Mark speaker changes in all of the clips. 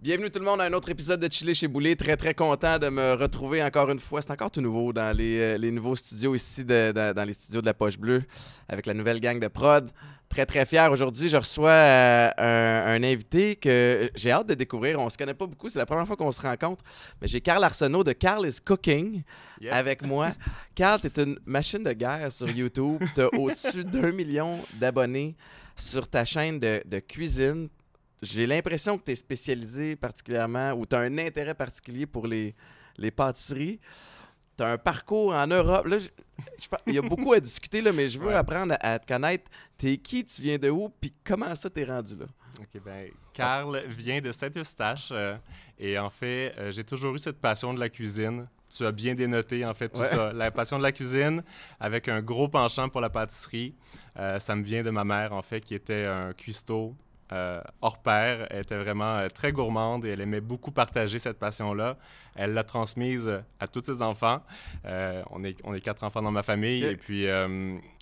Speaker 1: Bienvenue tout le monde à un autre épisode de Chili chez Boulet. Très très content de me retrouver encore une fois. C'est encore tout nouveau dans les, euh, nouveaux studios ici, dans, dans, les studios de la Poche Bleue, avec la nouvelle gang de prod très, très fier. Aujourd'hui, je reçois euh, un, invité que j'ai hâte de découvrir. On ne se connaît pas beaucoup, c'est la première fois qu'on se rencontre. Mais j'ai Carl Arsenault de Carl is Cooking avec moi. Carl, tu es une machine de guerre sur YouTube. Tu as au-dessus d'un million d'abonnés sur ta chaîne de, cuisine. J'ai l'impression que tu es spécialisé particulièrement ou tu as un intérêt particulier pour les, pâtisseries. Tu as un parcours en Europe. Là, il y a beaucoup à discuter, là, mais je veux apprendre à, te connaître. T'es qui, tu viens de où, puis comment ça t'es rendu là? OK,
Speaker 2: ben, Carl vient de Saint-Eustache. Euh, et en fait, euh, j'ai toujours eu cette passion de la cuisine. Tu as bien dénoté, en fait, tout ça. La passion de la cuisine avec un gros penchant pour la pâtisserie. Euh, ça me vient de ma mère, en fait, qui était un cuistot euh, hors père Elle était vraiment euh, très gourmande et elle aimait beaucoup partager cette passion-là. Elle l'a transmise euh, à tous ses enfants. on, est, on est quatre enfants dans ma famille et puis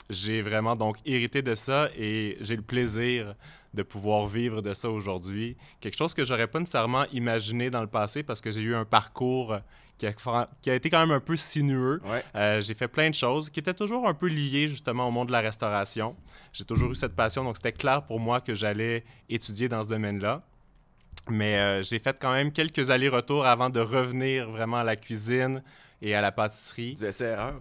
Speaker 2: j'ai vraiment donc hérité de ça et j'ai le plaisir de pouvoir vivre de ça aujourd'hui. Quelque chose que j'aurais pas nécessairement imaginé dans le passé parce que j'ai eu un parcours qui a, été quand même un peu sinueux. Euh, j'ai fait plein de choses qui étaient toujours un peu liées justement au monde de la restauration. J'ai toujours eu cette passion, donc c'était clair pour moi que j'allais étudier dans ce domaine-là. Mais euh, j'ai fait quand même quelques allers-retours avant de revenir vraiment à la cuisine et à la pâtisserie. Des essais-erreurs,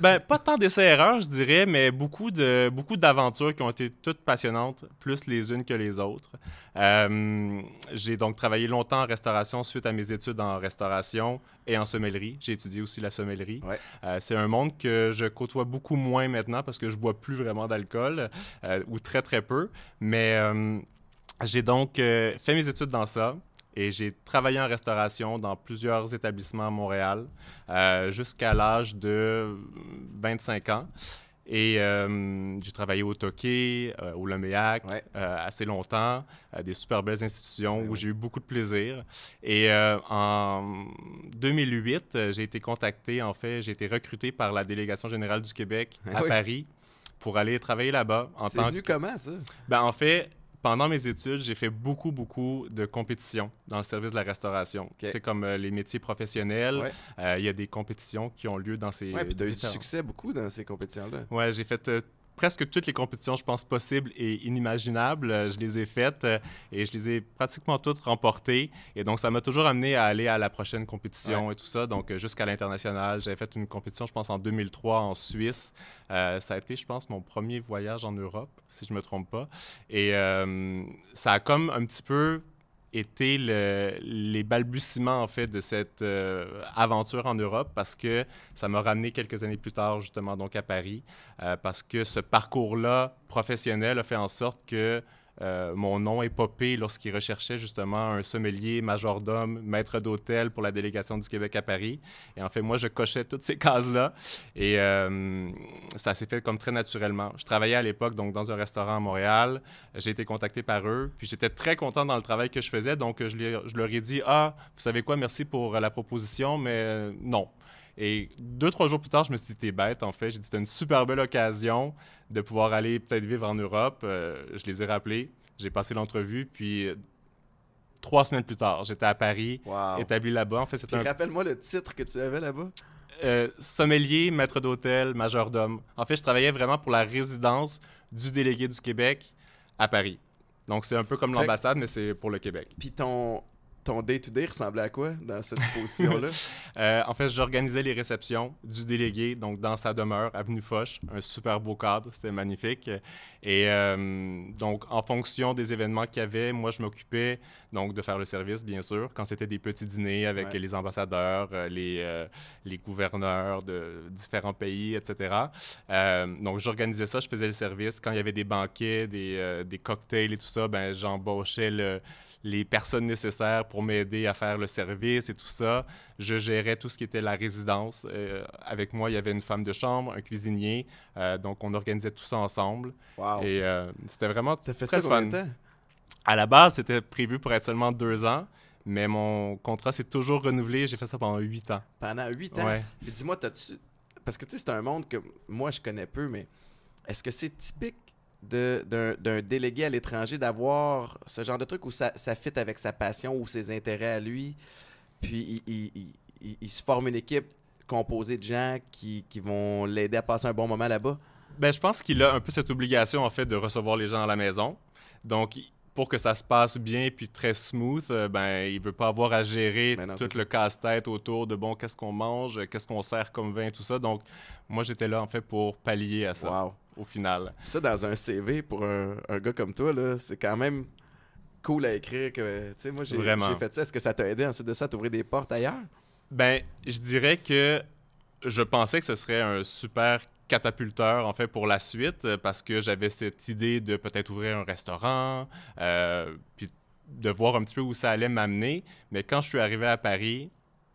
Speaker 2: Ben, pas tant d'essais-erreurs, je dirais, mais beaucoup, de, beaucoup d'aventures qui ont été toutes passionnantes, plus les unes que les autres. Euh, j'ai donc travaillé longtemps en restauration suite à mes études en restauration et en sommellerie. J'ai étudié aussi la sommellerie. Euh, c'est un monde que je côtoie beaucoup moins maintenant parce que je bois plus vraiment d'alcool, ou très, très peu. Mais j'ai donc euh, fait mes études dans ça et j'ai travaillé en restauration dans plusieurs établissements à Montréal euh, jusqu'à l'âge de 25 ans. Et euh, j'ai travaillé au Toqué, au Loméac, assez longtemps, des super belles institutions où j'ai eu beaucoup de plaisir. Et en 2008, j'ai été contacté, en fait, j'ai été recruté par la Délégation générale du Québec à Paris pour aller travailler là-bas. C'est venu comment, ça? Ben, en fait, pendant mes études, j'ai fait beaucoup, beaucoup de compétitions dans le service de la restauration. C'est comme euh, les métiers professionnels. Euh, il y a des compétitions qui ont lieu dans ces. Oui, puis tu as eu du succès
Speaker 1: beaucoup dans ces
Speaker 2: compétitions-là. Oui, j'ai fait euh, presque toutes les compétitions, je pense, possibles et inimaginables. Euh, je les ai faites euh, et je les ai pratiquement toutes remportées. Et donc, ça m'a toujours amené à aller à la prochaine compétition et tout ça. Donc, euh, jusqu'à l'international, j'avais fait une compétition, je pense, en 2003 en Suisse. ça a été, je pense, mon premier voyage en Europe, si je ne me trompe pas. Et ça a comme un petit peu été les balbutiements en fait de cette euh, aventure en Europe parce que ça m'a ramené quelques années plus tard justement donc à Paris euh, parce que ce parcours-là professionnel a fait en sorte que euh, mon nom est popé lorsqu'il recherchait justement un sommelier, majordome, maître d'hôtel pour la délégation du Québec à Paris. Et en fait, moi, je cochais toutes ces cases-là. Et euh, ça s'est fait comme très naturellement. Je travaillais à l'époque donc dans un restaurant à Montréal. J'ai été contacté par eux. Puis j'étais très content dans le travail que je faisais. Donc, je, je leur ai dit, ah, vous savez quoi, merci pour euh, la proposition, mais non. Et deux, trois jours plus tard, je me suis dit, t'es bête, en fait. J'ai dit, c'était une super belle occasion de pouvoir aller peut-être vivre en Europe. Euh, je les ai rappelés. J'ai passé l'entrevue, puis euh, trois semaines plus tard, j'étais à Paris, établi là-bas. En fait, c'était un...
Speaker 1: Rappelle-moi le titre que tu avais là-bas.
Speaker 2: Euh, sommelier, maître d'hôtel, majordome. En fait, je travaillais vraiment pour la résidence du délégué du Québec à Paris. Donc, c'est un peu comme l'ambassade, mais c'est pour le Québec. Puis ton, ton day-to-day ressemblait à quoi dans cette position-là? Euh, en fait, j'organisais les réceptions du délégué, donc dans sa demeure, Avenue Foch, un super beau cadre, c'était magnifique. Et euh, donc, en fonction des événements qu'il y avait, moi, je m'occupais donc de faire le service, bien sûr, quand c'était des petits dîners avec les ambassadeurs, euh, les, les gouverneurs de différents pays, etc. donc, j'organisais ça, je faisais le service. Quand il y avait des banquets, des, des cocktails et tout ça, ben, j'embauchais le les personnes nécessaires pour m'aider à faire le service et tout ça. Je gérais tout ce qui était la résidence. Euh, avec moi, il y avait une femme de chambre, un cuisinier. Euh, donc, on organisait tout ça ensemble. Et euh, c'était vraiment ça fait très ça fun. À la base, c'était prévu pour être seulement deux ans. Mais mon contrat s'est toujours renouvelé. J'ai fait ça pendant huit ans.
Speaker 1: Pendant huit ans? dis-moi, Parce que, tu sais, c'est un monde que moi, je connais peu, mais... Est-ce que c'est typique d'un délégué à l'étranger d'avoir ce genre de truc où ça, ça fit avec sa passion ou ses intérêts à lui. Puis il, il, il, se forme une équipe composée de gens qui, vont l'aider à passer un bon
Speaker 2: moment là-bas. Ben, je pense qu'il a un peu cette obligation en fait de recevoir les gens à la maison. Donc pour que ça se passe bien puis très smooth, euh, ben il veut pas avoir à gérer ben tout le casse-tête autour de bon qu'est-ce qu'on mange, qu'est-ce qu'on sert comme vin tout ça. Donc moi j'étais là en fait pour pallier à ça. Wow au final.
Speaker 1: Ça, dans un CV pour un, gars
Speaker 2: comme toi, c'est quand
Speaker 1: même cool à écrire. Que, moi, j'ai fait ça. Est-ce que ça t'a aidé ensuite de ça à t'ouvrir des portes
Speaker 2: ailleurs? Ben, je dirais que je pensais que ce serait un super catapulteur en fait pour la suite parce que j'avais cette idée de peut-être ouvrir un restaurant euh, puis de voir un petit peu où ça allait m'amener mais quand je suis arrivé à Paris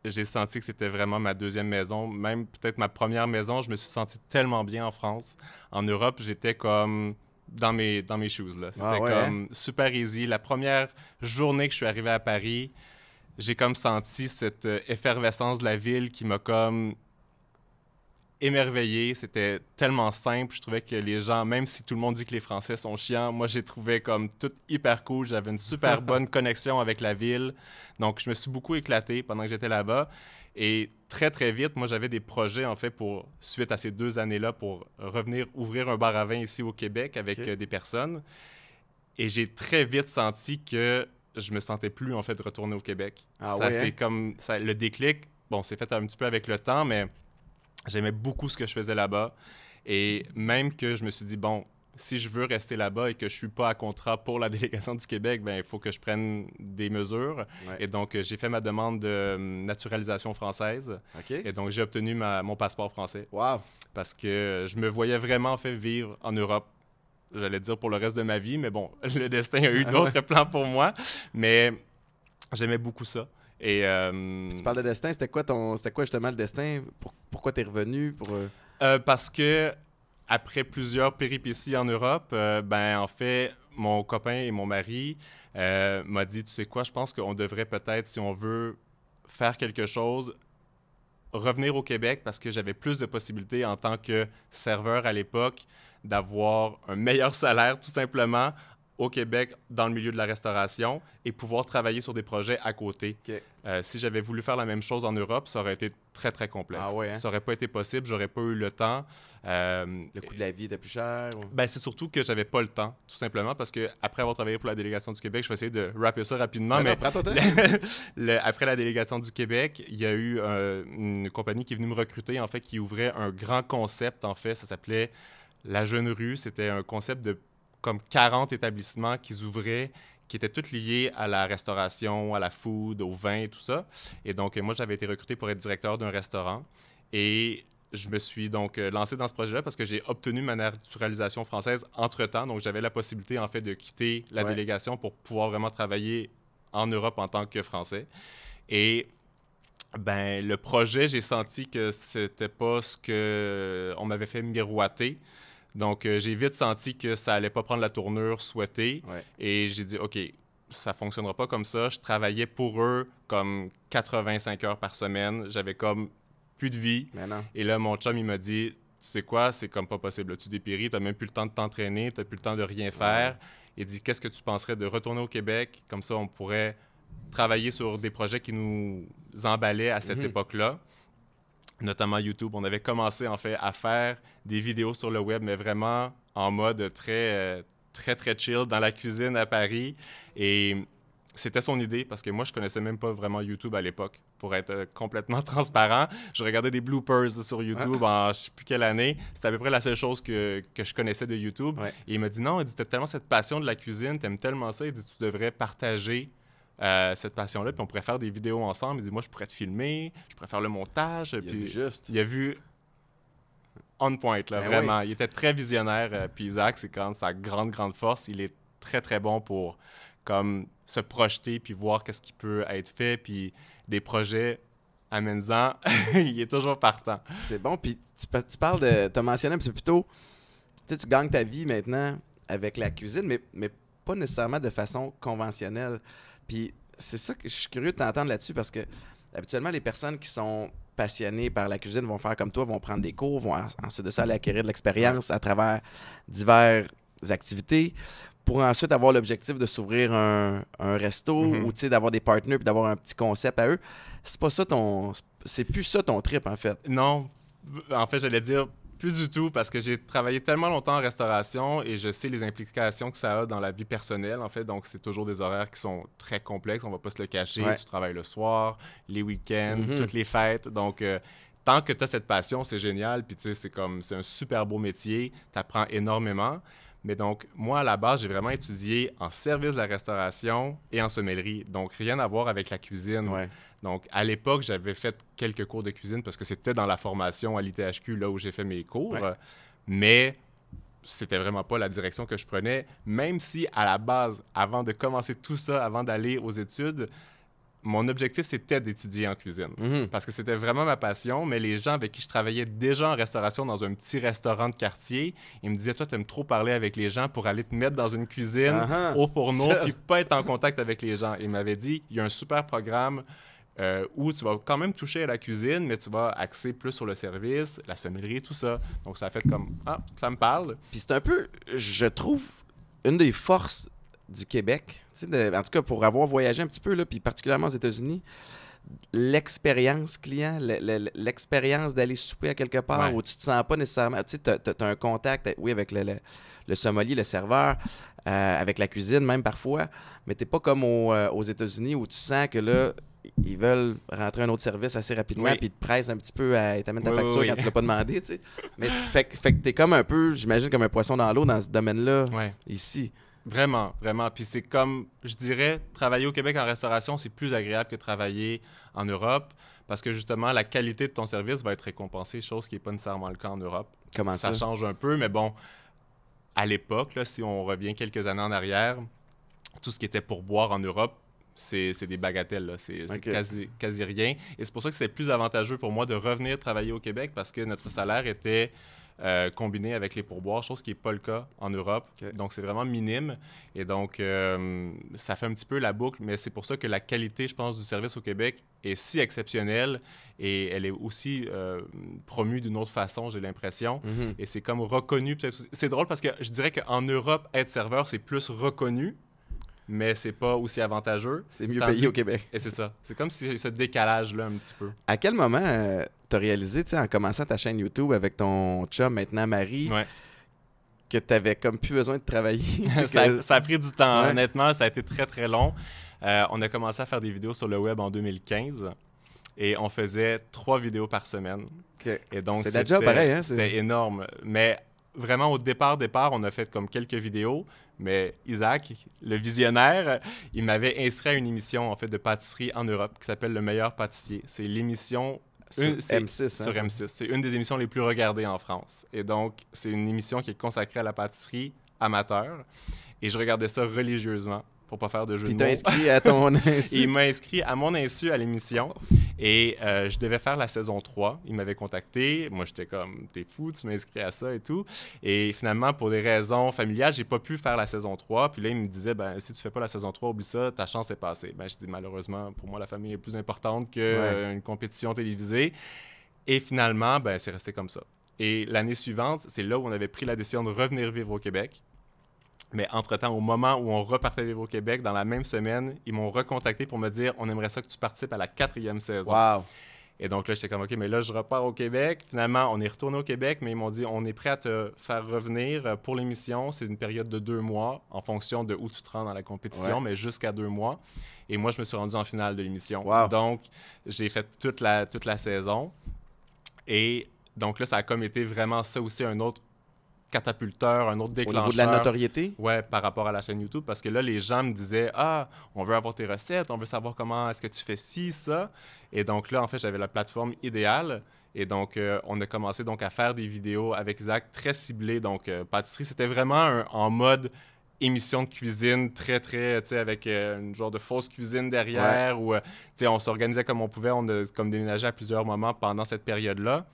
Speaker 2: j'ai senti que c'était vraiment ma deuxième maison, même peut-être ma première maison. Je me suis senti tellement bien en France. En Europe, j'étais comme dans mes, dans mes shoes. C'était ah comme hein? super easy. La première journée que je suis arrivé à Paris, j'ai comme senti cette euh, effervescence de la ville qui m'a comme émerveillé. C'était tellement simple. Je trouvais que les gens, même si tout le monde dit que les Français sont chiants, moi, j'ai trouvé comme tout hyper cool. J'avais une super bonne connexion avec la ville. Donc, je me suis beaucoup éclaté pendant que j'étais là-bas. Et très, très vite, moi, j'avais des projets, en fait, pour, suite à ces deux années-là, pour revenir ouvrir un bar à vin ici au Québec avec euh, des personnes. Et j'ai très vite senti que je me sentais plus, en fait, de retourner au Québec. Ah ça, c'est hein? comme ça, le déclic. Bon, c'est fait un petit peu avec le temps, mais J'aimais beaucoup ce que je faisais là-bas. Et même que je me suis dit, bon, si je veux rester là-bas et que je suis pas à contrat pour la délégation du Québec, ben il faut que je prenne des mesures. Et donc euh, j'ai fait ma demande de euh, naturalisation française. Et donc j'ai obtenu mon passeport français. Wow. Parce que je me voyais vraiment fait vivre en Europe. J'allais dire pour le reste de ma vie, mais bon, le destin a eu d'autres plans pour moi. Mais j'aimais beaucoup ça. Et, euh, tu parles de
Speaker 1: destin, c'était quoi, ton, c'était quoi justement le destin? Pour, pourquoi es revenu? Pour... Euh?
Speaker 2: Euh, parce que après plusieurs péripéties en Europe, ben en fait, mon copain et mon mari m'a dit, tu sais quoi, je pense qu'on devrait peut-être, si on veut faire quelque chose, revenir au Québec parce que j'avais plus de possibilités en tant que serveur à l'époque d'avoir un meilleur salaire tout simplement au Québec dans le milieu de la restauration et pouvoir travailler sur des projets à côté. Euh, si j'avais voulu faire la même chose en Europe, ça aurait été très, très complexe. Ah hein? Ça aurait pas été possible, j'aurais pas eu le temps. Euh, le coût de la vie était plus cher? Ben, c'est surtout que j'avais pas le temps, tout simplement, parce que après avoir travaillé pour la délégation du Québec, je vais essayer de rappeler ça rapidement, ah mais, après la délégation du Québec, il y a eu euh, une compagnie qui est venue me recruter, en fait, qui ouvrait un grand concept, en fait, ça s'appelait la Jeune Rue, c'était un concept de comme 40 établissements qu'ils ouvraient qui étaient toutes liées à la restauration, à la food, au vin et tout ça. Et donc, moi, j'avais été recruté pour être directeur d'un restaurant. Et je me suis donc euh, lancé dans ce projet-là parce que j'ai obtenu ma naturalisation française entre-temps. Donc, j'avais la possibilité, en fait, de quitter la délégation pour pouvoir vraiment travailler en Europe en tant que Français. Et ben le projet, j'ai senti que c'était pas ce que on m'avait fait miroiter. Donc, euh, j'ai vite senti que ça allait pas prendre la tournure souhaitée. Et j'ai dit, OK, ça fonctionnera pas comme ça. Je travaillais pour eux comme 85 heures par semaine. J'avais comme plus de vie. Et là, mon chum, il m'a dit, tu sais quoi, c'est comme pas possible. tu dépéris, t'as même plus le temps de t'entraîner, t'as plus le temps de rien faire. Il dit, qu'est-ce que tu penserais de retourner au Québec? Comme ça, on pourrait travailler sur des projets qui nous emballaient à cette mhm. époque-là, notamment YouTube. On avait commencé, en fait, à faire des vidéos sur le web, mais vraiment en mode très, euh, très, très chill dans la cuisine à Paris. Et c'était son idée parce que moi, je connaissais même pas vraiment YouTube à l'époque. Pour être euh, complètement transparent, je regardais des bloopers sur YouTube ah. en je sais plus quelle année. C'était à peu près la seule chose que, je connaissais de YouTube. Et il me dit non, il dit as tellement cette passion de la cuisine, tu aimes tellement ça, il dit tu devrais partager euh, cette passion-là, puis on pourrait faire des vidéos ensemble. Il dit, moi, je pourrais te filmer, je pourrais faire le montage. Il puis juste. Il a vu on point, là, ben vraiment. Il était très visionnaire. Euh, puis Isaac, c'est quand sa grande, grande force. Il est très, très bon pour comme se projeter puis voir qu'est-ce qui peut être fait. Puis des projets amène-en. il est toujours partant. C'est bon. Puis tu, tu parles de. Tu as mentionné c'est
Speaker 1: plutôt. Tu sais, tu gagnes ta vie maintenant avec la cuisine, mais, mais pas nécessairement de façon conventionnelle. Puis c'est ça que je suis curieux de t'entendre là-dessus parce que habituellement, les personnes qui sont passionnés par la cuisine vont faire comme toi, vont prendre des cours, vont ensuite de ça aller acquérir de l'expérience à travers diverses activités pour ensuite avoir l'objectif de s'ouvrir un, resto mhm. ou d'avoir des partenaires et d'avoir un petit concept à eux. C'est pas ça ton. C'est plus ça ton trip en fait.
Speaker 2: Non. En fait, j'allais dire plus du tout, parce que j'ai travaillé tellement longtemps en restauration et je sais les implications que ça a dans la vie personnelle, en fait. Donc, c'est toujours des horaires qui sont très complexes, on va pas se le cacher. Tu travailles le soir, les week-ends, mhm. toutes les fêtes. Donc, euh, tant que tu as cette passion, c'est génial. Puis, tu sais, c'est comme, c'est un super beau métier, tu apprends énormément. Mais donc, moi, à la base, j'ai vraiment étudié en service de la restauration et en sommellerie. Donc, rien à voir avec la cuisine. Donc, à l'époque, j'avais fait quelques cours de cuisine parce que c'était dans la formation à l'ITHQ, là où j'ai fait mes cours. Mais c'était vraiment pas la direction que je prenais, même si, à la base, avant de commencer tout ça, avant d'aller aux études, mon objectif, c'était d'étudier en cuisine. Mhm. Parce que c'était vraiment ma passion, mais les gens avec qui je travaillais déjà en restauration dans un petit restaurant de quartier, ils me disaient Toi, tu aimes trop parler avec les gens pour aller te mettre dans une cuisine ah ah. au fourneau puis pas être en contact avec les gens. Ils m'avaient dit Il y a un super programme. Euh, où tu vas quand même toucher à la cuisine, mais tu vas axer plus sur le service, la sonnerie, tout ça. Donc, ça a fait comme Ah, ça me parle. Puis c'est un peu,
Speaker 1: je trouve, une des forces du Québec, en tout cas pour avoir voyagé un petit peu, là, puis particulièrement aux États-Unis, l'expérience client, l'expérience d'aller souper à quelque part où tu te sens pas nécessairement. Tu sais, tu as, un contact, oui, avec le, sommelier, le serveur, euh, avec la cuisine même parfois, mais tu pas comme euh, aux États-Unis où tu sens que là, ils veulent rentrer un autre service assez rapidement, puis ils te pressent un petit peu à ils ta facture quand tu l'as pas demandé. Tu sais. Mais fait, que tu es comme un peu, j'imagine, comme un poisson dans l'eau dans ce domaine-là, ici.
Speaker 2: Vraiment, vraiment. Puis c'est comme, je dirais, travailler au Québec en restauration, c'est plus agréable que travailler en Europe parce que justement, la qualité de ton service va être récompensée, chose qui n'est pas nécessairement le cas en Europe. Comment ça? Ça change un peu, mais bon, à l'époque, si on revient quelques années en arrière, tout ce qui était pour boire en Europe, c'est des bagatelles, c'est quasi, quasi rien. Et c'est pour ça que c'est plus avantageux pour moi de revenir travailler au Québec parce que notre salaire était euh, combiné avec les pourboires, chose qui n'est pas le cas en Europe. Donc, c'est vraiment minime. Et donc, euh, ça fait un petit peu la boucle, mais c'est pour ça que la qualité, je pense, du service au Québec est si exceptionnelle et elle est aussi euh, promue d'une autre façon, j'ai l'impression. Mhm. Et c'est comme reconnu, peut-être. C'est drôle parce que je dirais qu'en Europe, être serveur, c'est plus reconnu mais c'est pas aussi avantageux. C'est mieux payé au Québec. Et c'est ça. C'est comme si ce décalage-là un petit peu.
Speaker 1: À quel moment euh, tu as réalisé, tu sais, en commençant ta chaîne YouTube avec ton chum, maintenant Marie, que que t'avais comme plus besoin de travailler? ça, a pris du temps.
Speaker 2: Honnêtement, ça a été très, très long. Euh, on a commencé à faire des vidéos sur le web en 2015 et on faisait trois vidéos par semaine. Et donc, c'est déjà pareil, hein, C'était énorme. Mais vraiment, au départ, départ, on a fait comme quelques vidéos, mais Isaac, le visionnaire, il m'avait inscrit à une émission en fait de pâtisserie en Europe qui s'appelle Le meilleur pâtissier. C'est l'émission sur M6. Hein, sur M6. C'est une des émissions les plus regardées en France. Et donc, c'est une émission qui est consacrée à la pâtisserie amateur. Et je regardais ça religieusement pour pas faire de jeu Puis de mots. inscrit à ton insu. il m'a inscrit à mon insu à l'émission. Et euh, je devais faire la saison 3. Il m'avait contacté. Moi, j'étais comme, t'es fou, tu m'inscris à ça et tout. Et finalement, pour des raisons familiales, j'ai pas pu faire la saison 3. Puis là, il me disait, ben, si tu fais pas la saison 3, oublie ça, ta chance est passée. Ben, je dis, malheureusement, pour moi, la famille est plus importante qu'une euh, compétition télévisée. Et finalement, ben, c'est resté comme ça. Et l'année suivante, c'est là où on avait pris la décision de revenir vivre au Québec. Mais entre-temps, au moment où on repartait vivre au Québec, dans la même semaine, ils m'ont recontacté pour me dire on aimerait ça que tu participes à la quatrième saison. Et donc là, j'étais comme OK, mais là, je repars au Québec. Finalement, on est retourné au Québec, mais ils m'ont dit on est prêt à te faire revenir pour l'émission. C'est une période de deux mois en fonction de où tu te rends dans la compétition, mais jusqu'à deux mois. Et moi, je me suis rendu en finale de l'émission. Donc, j'ai fait toute la, toute la saison. Et donc là, ça a comme été vraiment ça aussi un autre catapulteur, un autre déclencheur. Au niveau de la notoriété? Ouais, par rapport à la chaîne YouTube, parce que là, les gens me disaient « Ah, on veut avoir tes recettes, on veut savoir comment est-ce que tu fais ci, ça. » Et donc là, en fait, j'avais la plateforme idéale. Et donc, euh, on a commencé donc à faire des vidéos avec Zach très ciblées. Donc, euh, pâtisserie, c'était vraiment en mode émission de cuisine très, très, tu sais, avec euh, une genre de fausse cuisine derrière. où, tu sais, on s'organisait comme on pouvait. On a comme déménagé à plusieurs moments pendant cette période-là.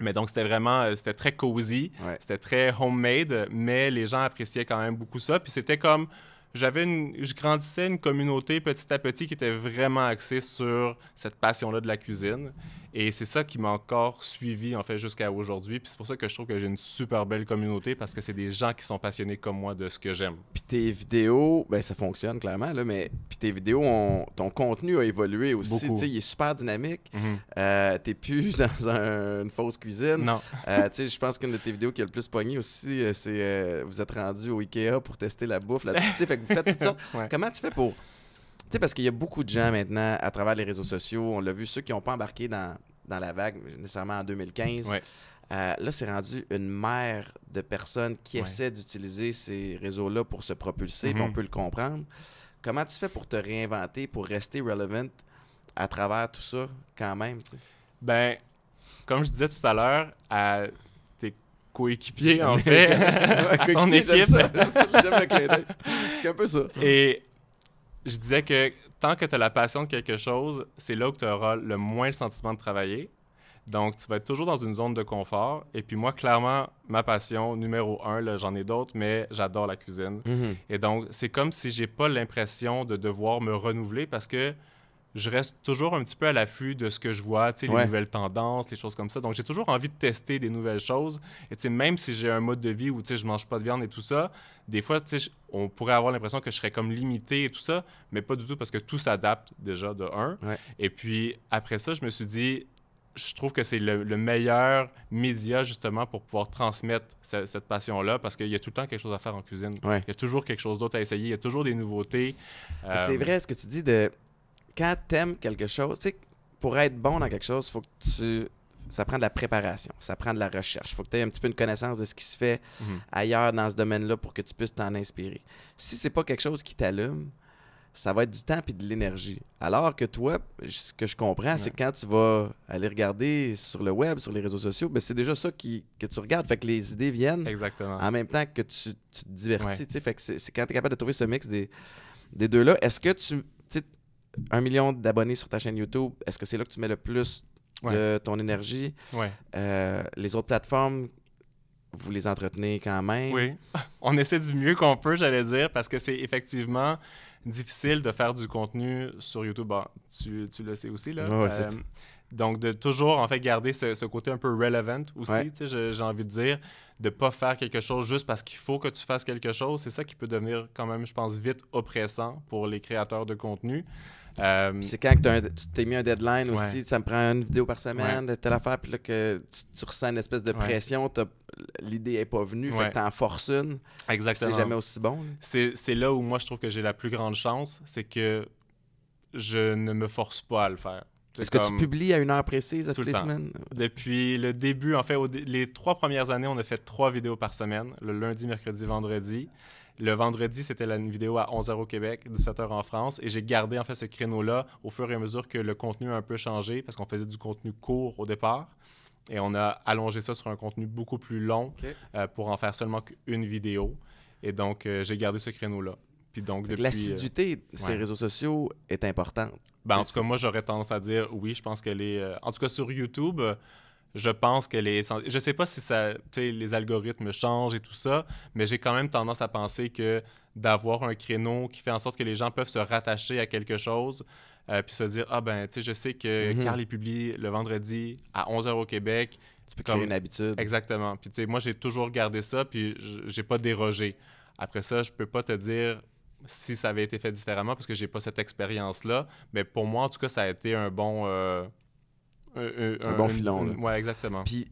Speaker 2: Mais donc, c'était vraiment, euh, c'était très cozy, c'était très homemade, mais les gens appréciaient quand même beaucoup ça. Puis c'était comme j'avais une, je grandissais une communauté petit à petit qui était vraiment axée sur cette passion-là de la cuisine. Et c'est ça qui m'a encore suivi, en fait, jusqu'à aujourd'hui. Puis c'est pour ça que je trouve que j'ai une super belle communauté parce que c'est des gens qui sont passionnés comme moi de ce que j'aime.
Speaker 1: Puis tes vidéos, ben ça fonctionne clairement, là, mais puis tes vidéos, ont, ton contenu a évolué aussi. Tu sais, il
Speaker 2: est super dynamique.
Speaker 1: Tu -hmm. Euh, t'es plus dans une fausse cuisine. Non. Euh, tu sais, je pense qu'une de tes vidéos qui a le plus pogné aussi, euh, c'est vous êtes rendu au Ikea pour tester la bouffe. Là, fait que Comment tu fais pour. Tu sais, parce qu'il y a beaucoup de gens maintenant à travers les réseaux sociaux. On l'a vu, ceux qui n'ont pas embarqué dans, dans la vague, nécessairement en 2015. Euh, là, c'est rendu une mère de personnes qui essaient d'utiliser ces réseaux-là pour se propulser, on mhm. peut le comprendre. Comment tu fais pour te réinventer, pour rester relevant à travers tout ça, quand
Speaker 2: même? Ben, comme je disais tout à l'heure, à coéquipier, en fait. J'aime C'est un peu ça. Et je disais que tant que tu as la passion de quelque chose, c'est là où tu auras le moins le sentiment de travailler. Donc, tu vas être toujours dans une zone de confort. Et puis moi, clairement, ma passion numéro un, j'en ai d'autres, mais j'adore la cuisine. Mhm. Et donc, c'est comme si j'ai pas l'impression de devoir me renouveler parce que je reste toujours un petit peu à l'affût de ce que je vois, tu sais, les nouvelles tendances, les choses comme ça. Donc, j'ai toujours envie de tester des nouvelles choses. Et tu sais, même si j'ai un mode de vie où, tu sais, je mange pas de viande et tout ça, des fois, tu sais, on pourrait avoir l'impression que je serais comme limité et tout ça, mais pas du tout parce que tout s'adapte déjà de un. Et puis, après ça, je me suis dit, je trouve que c'est le, meilleur média justement pour pouvoir transmettre cette passion-là parce qu'il y a tout le temps quelque chose à faire en cuisine. Il y a toujours quelque chose d'autre à essayer, il y a toujours des nouveautés. C'est euh, vrai
Speaker 1: ce que tu dis de quand tu aimes quelque chose, tu sais, pour être bon dans quelque chose, faut que tu ça prend de la préparation, ça prend de la recherche. faut que tu aies un petit peu une connaissance de ce qui se fait mhm. ailleurs dans ce domaine-là pour que tu puisses t'en inspirer. Si c'est pas quelque chose qui t'allume, ça va être du temps et de l'énergie. Alors que toi, ce que je comprends, c'est que quand tu vas aller regarder sur le web, sur les réseaux sociaux, ben, c'est déjà ça que tu regardes. Fait que les idées viennent Exactement. en même temps que tu, te divertis. Fait que c'est quand tu es capable de trouver ce mix des, des deux-là. Est-ce que tu un million d'abonnés sur ta chaîne YouTube, est-ce que c'est là que tu mets le plus de ton énergie? Euh, les autres plateformes, vous
Speaker 2: les entretenez quand même? Oui. On essaie du mieux qu'on peut, j'allais dire, parce que c'est effectivement difficile de faire du contenu sur YouTube. Bon, tu, tu, le sais aussi, là. Euh, donc, de toujours, en fait, garder ce, côté un peu relevant aussi, j'ai envie de dire, de pas faire quelque chose juste parce qu'il faut que tu fasses quelque chose. C'est ça qui peut devenir quand même, je pense, vite oppressant pour les créateurs de contenu. Euh, c'est quand que tu t'es mis un deadline aussi, ça
Speaker 1: me prend une vidéo par semaine, ouais. telle affaire, puis là que tu, ressens une espèce de pression, l'idée
Speaker 2: n'est pas venue, fait que en forces une. Exactement. C'est jamais aussi bon. C'est là où moi je trouve que j'ai la plus grande chance, c'est que je ne me force pas à le faire. Est-ce que tu publies
Speaker 1: à une heure précise à toutes les semaines?
Speaker 2: Depuis le début, en fait, les trois premières années, on a fait trois vidéos par semaine, le lundi, mercredi, vendredi. Le vendredi, c'était la vidéo à 11h au Québec, 17h en France. Et j'ai gardé en fait ce créneau-là au fur et à mesure que le contenu a un peu changé parce qu'on faisait du contenu court au départ. Et on a allongé ça sur un contenu beaucoup plus long euh, pour en faire seulement qu'une vidéo. Et donc, euh, j'ai gardé ce créneau-là. Puis donc, euh, L'assiduité euh, ces réseaux
Speaker 1: sociaux est importante.
Speaker 2: Ben, en tout cas, moi, j'aurais tendance à dire oui, je pense qu'elle est. en tout cas, sur YouTube je pense que les. Je sais pas si ça, les algorithmes changent et tout ça, mais j'ai quand même tendance à penser que d'avoir un créneau qui fait en sorte que les gens peuvent se rattacher à quelque chose, euh, puis se dire Ah ben, tu sais, je sais que mm Carl, publie le vendredi à 11h au Québec. Tu peux comme... une habitude. Exactement. Puis, tu sais, moi, j'ai toujours gardé ça, puis j'ai pas dérogé. Après ça, je peux pas te dire si ça avait été fait différemment parce que j'ai pas cette expérience-là, mais pour moi, en tout cas, ça a été un bon. Euh, euh, euh, un, bon filon. Là. exactement. Puis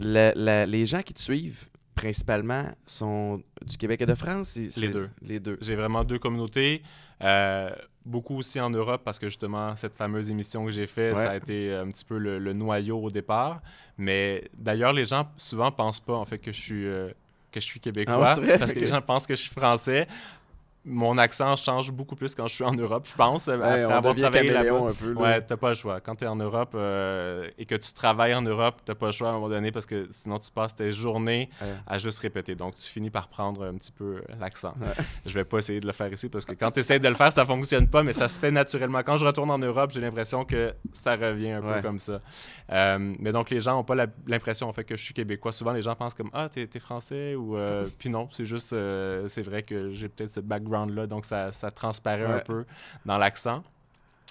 Speaker 1: les gens qui te suivent,
Speaker 2: principalement, sont du Québec et de France? Les deux. Les deux. J'ai vraiment deux communautés. Euh, beaucoup aussi en Europe parce que justement, cette fameuse émission que j'ai faite, ça a été un petit peu le, noyau au départ. Mais d'ailleurs, les gens souvent pensent pas en fait que je suis... Euh, que je suis ah, québécois parce que les gens pensent que je suis français mon accent change beaucoup plus quand je suis en Europe, je pense. après avoir travaillé là Un peu, Ouais, t'as pas le choix. Quand t'es en Europe euh, et que tu travailles en Europe, t'as pas le choix à un moment donné parce que sinon tu passes tes journées à juste répéter. Donc tu finis par prendre un petit peu euh, l'accent. Je vais pas essayer de le faire ici parce que quand tu essaies de le faire, ça fonctionne pas, mais ça se fait naturellement. Quand je retourne en Europe, j'ai l'impression que ça revient un peu comme ça. Euh, mais donc les gens ont pas l'impression en fait que je suis québécois. Souvent les gens pensent comme ah t'es, es français ou puis non, c'est juste c'est vrai que j'ai peut-être ce background là donc ça, ça transparaît un peu dans l'accent.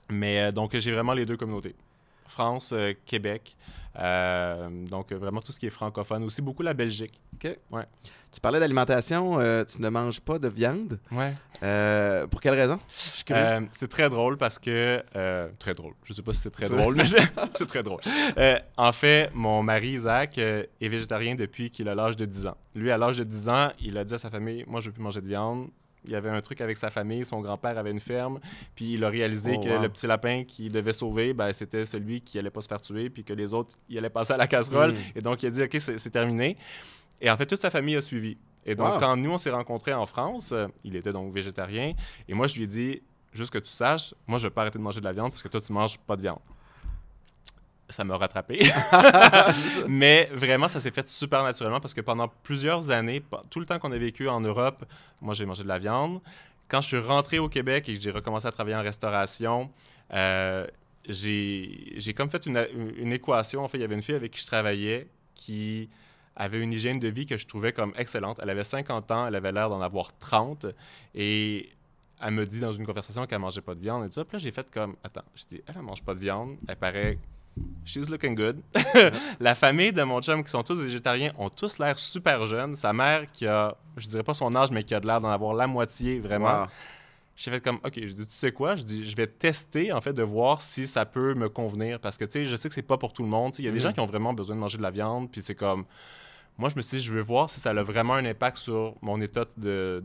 Speaker 2: Mais euh, donc, j'ai vraiment les deux communautés. France, euh, Québec. Euh, donc, vraiment tout ce qui est francophone. Aussi beaucoup la Belgique. OK. Ouais. Tu parlais d'alimentation. tu ne manges pas de viande. Ouais. pour quelle raison? c'est très drôle parce que... très drôle. Je ne sais pas si c'est très drôle, mais c'est très drôle. en fait, mon mari Isaac est végétarien depuis qu'il a l'âge de 10 ans. Lui, à l'âge de 10 ans, il a dit à sa famille, « Moi, je ne veux plus manger de viande. Il y avait un truc avec sa famille, son grand-père avait une ferme, puis il a réalisé oh, que le petit lapin qu'il devait sauver, ben, c'était celui qui allait pas se faire tuer, puis que les autres, ils allaient passer à la casserole. Hmm. Et donc, il a dit, OK, c'est terminé. Et en fait, toute sa famille a suivi. Et donc, quand nous, on s'est rencontrés en France, euh, il était donc végétarien, et moi, je lui ai dit, juste que tu saches, moi, je vais pas arrêter de manger de la viande parce que toi, tu manges pas de viande ça m'a rattrapé. mais vraiment, ça s'est fait super naturellement parce que pendant plusieurs années, tout le temps qu'on a vécu en Europe, moi, j'ai mangé de la viande. Quand je suis rentré au Québec et que j'ai recommencé à travailler en restauration, euh, j'ai comme fait une, une, équation. En fait, il y avait une fille avec qui je travaillais qui avait une hygiène de vie que je trouvais comme excellente. Elle avait 50 ans, elle avait l'air d'en avoir 30. Et elle me dit dans une conversation qu'elle mangeait pas de viande et tout ça. Puis là, j'ai fait comme, attends, je dis, elle ne mange pas de viande, elle paraît she's looking good. la famille de mon chum, qui sont tous végétariens, ont tous l'air super jeunes. Sa mère, qui a, je dirais pas son âge, mais qui a de l'air d'en avoir la moitié, vraiment. J'ai fait comme, OK, je dis, tu sais quoi? Je dis, je vais tester, en fait, de voir si ça peut me convenir. Parce que, tu sais, je sais que c'est pas pour tout le monde. Il y a des mm. gens qui ont vraiment besoin de manger de la viande, puis c'est comme moi, je me suis dit, je veux voir si ça a vraiment un impact sur mon état de,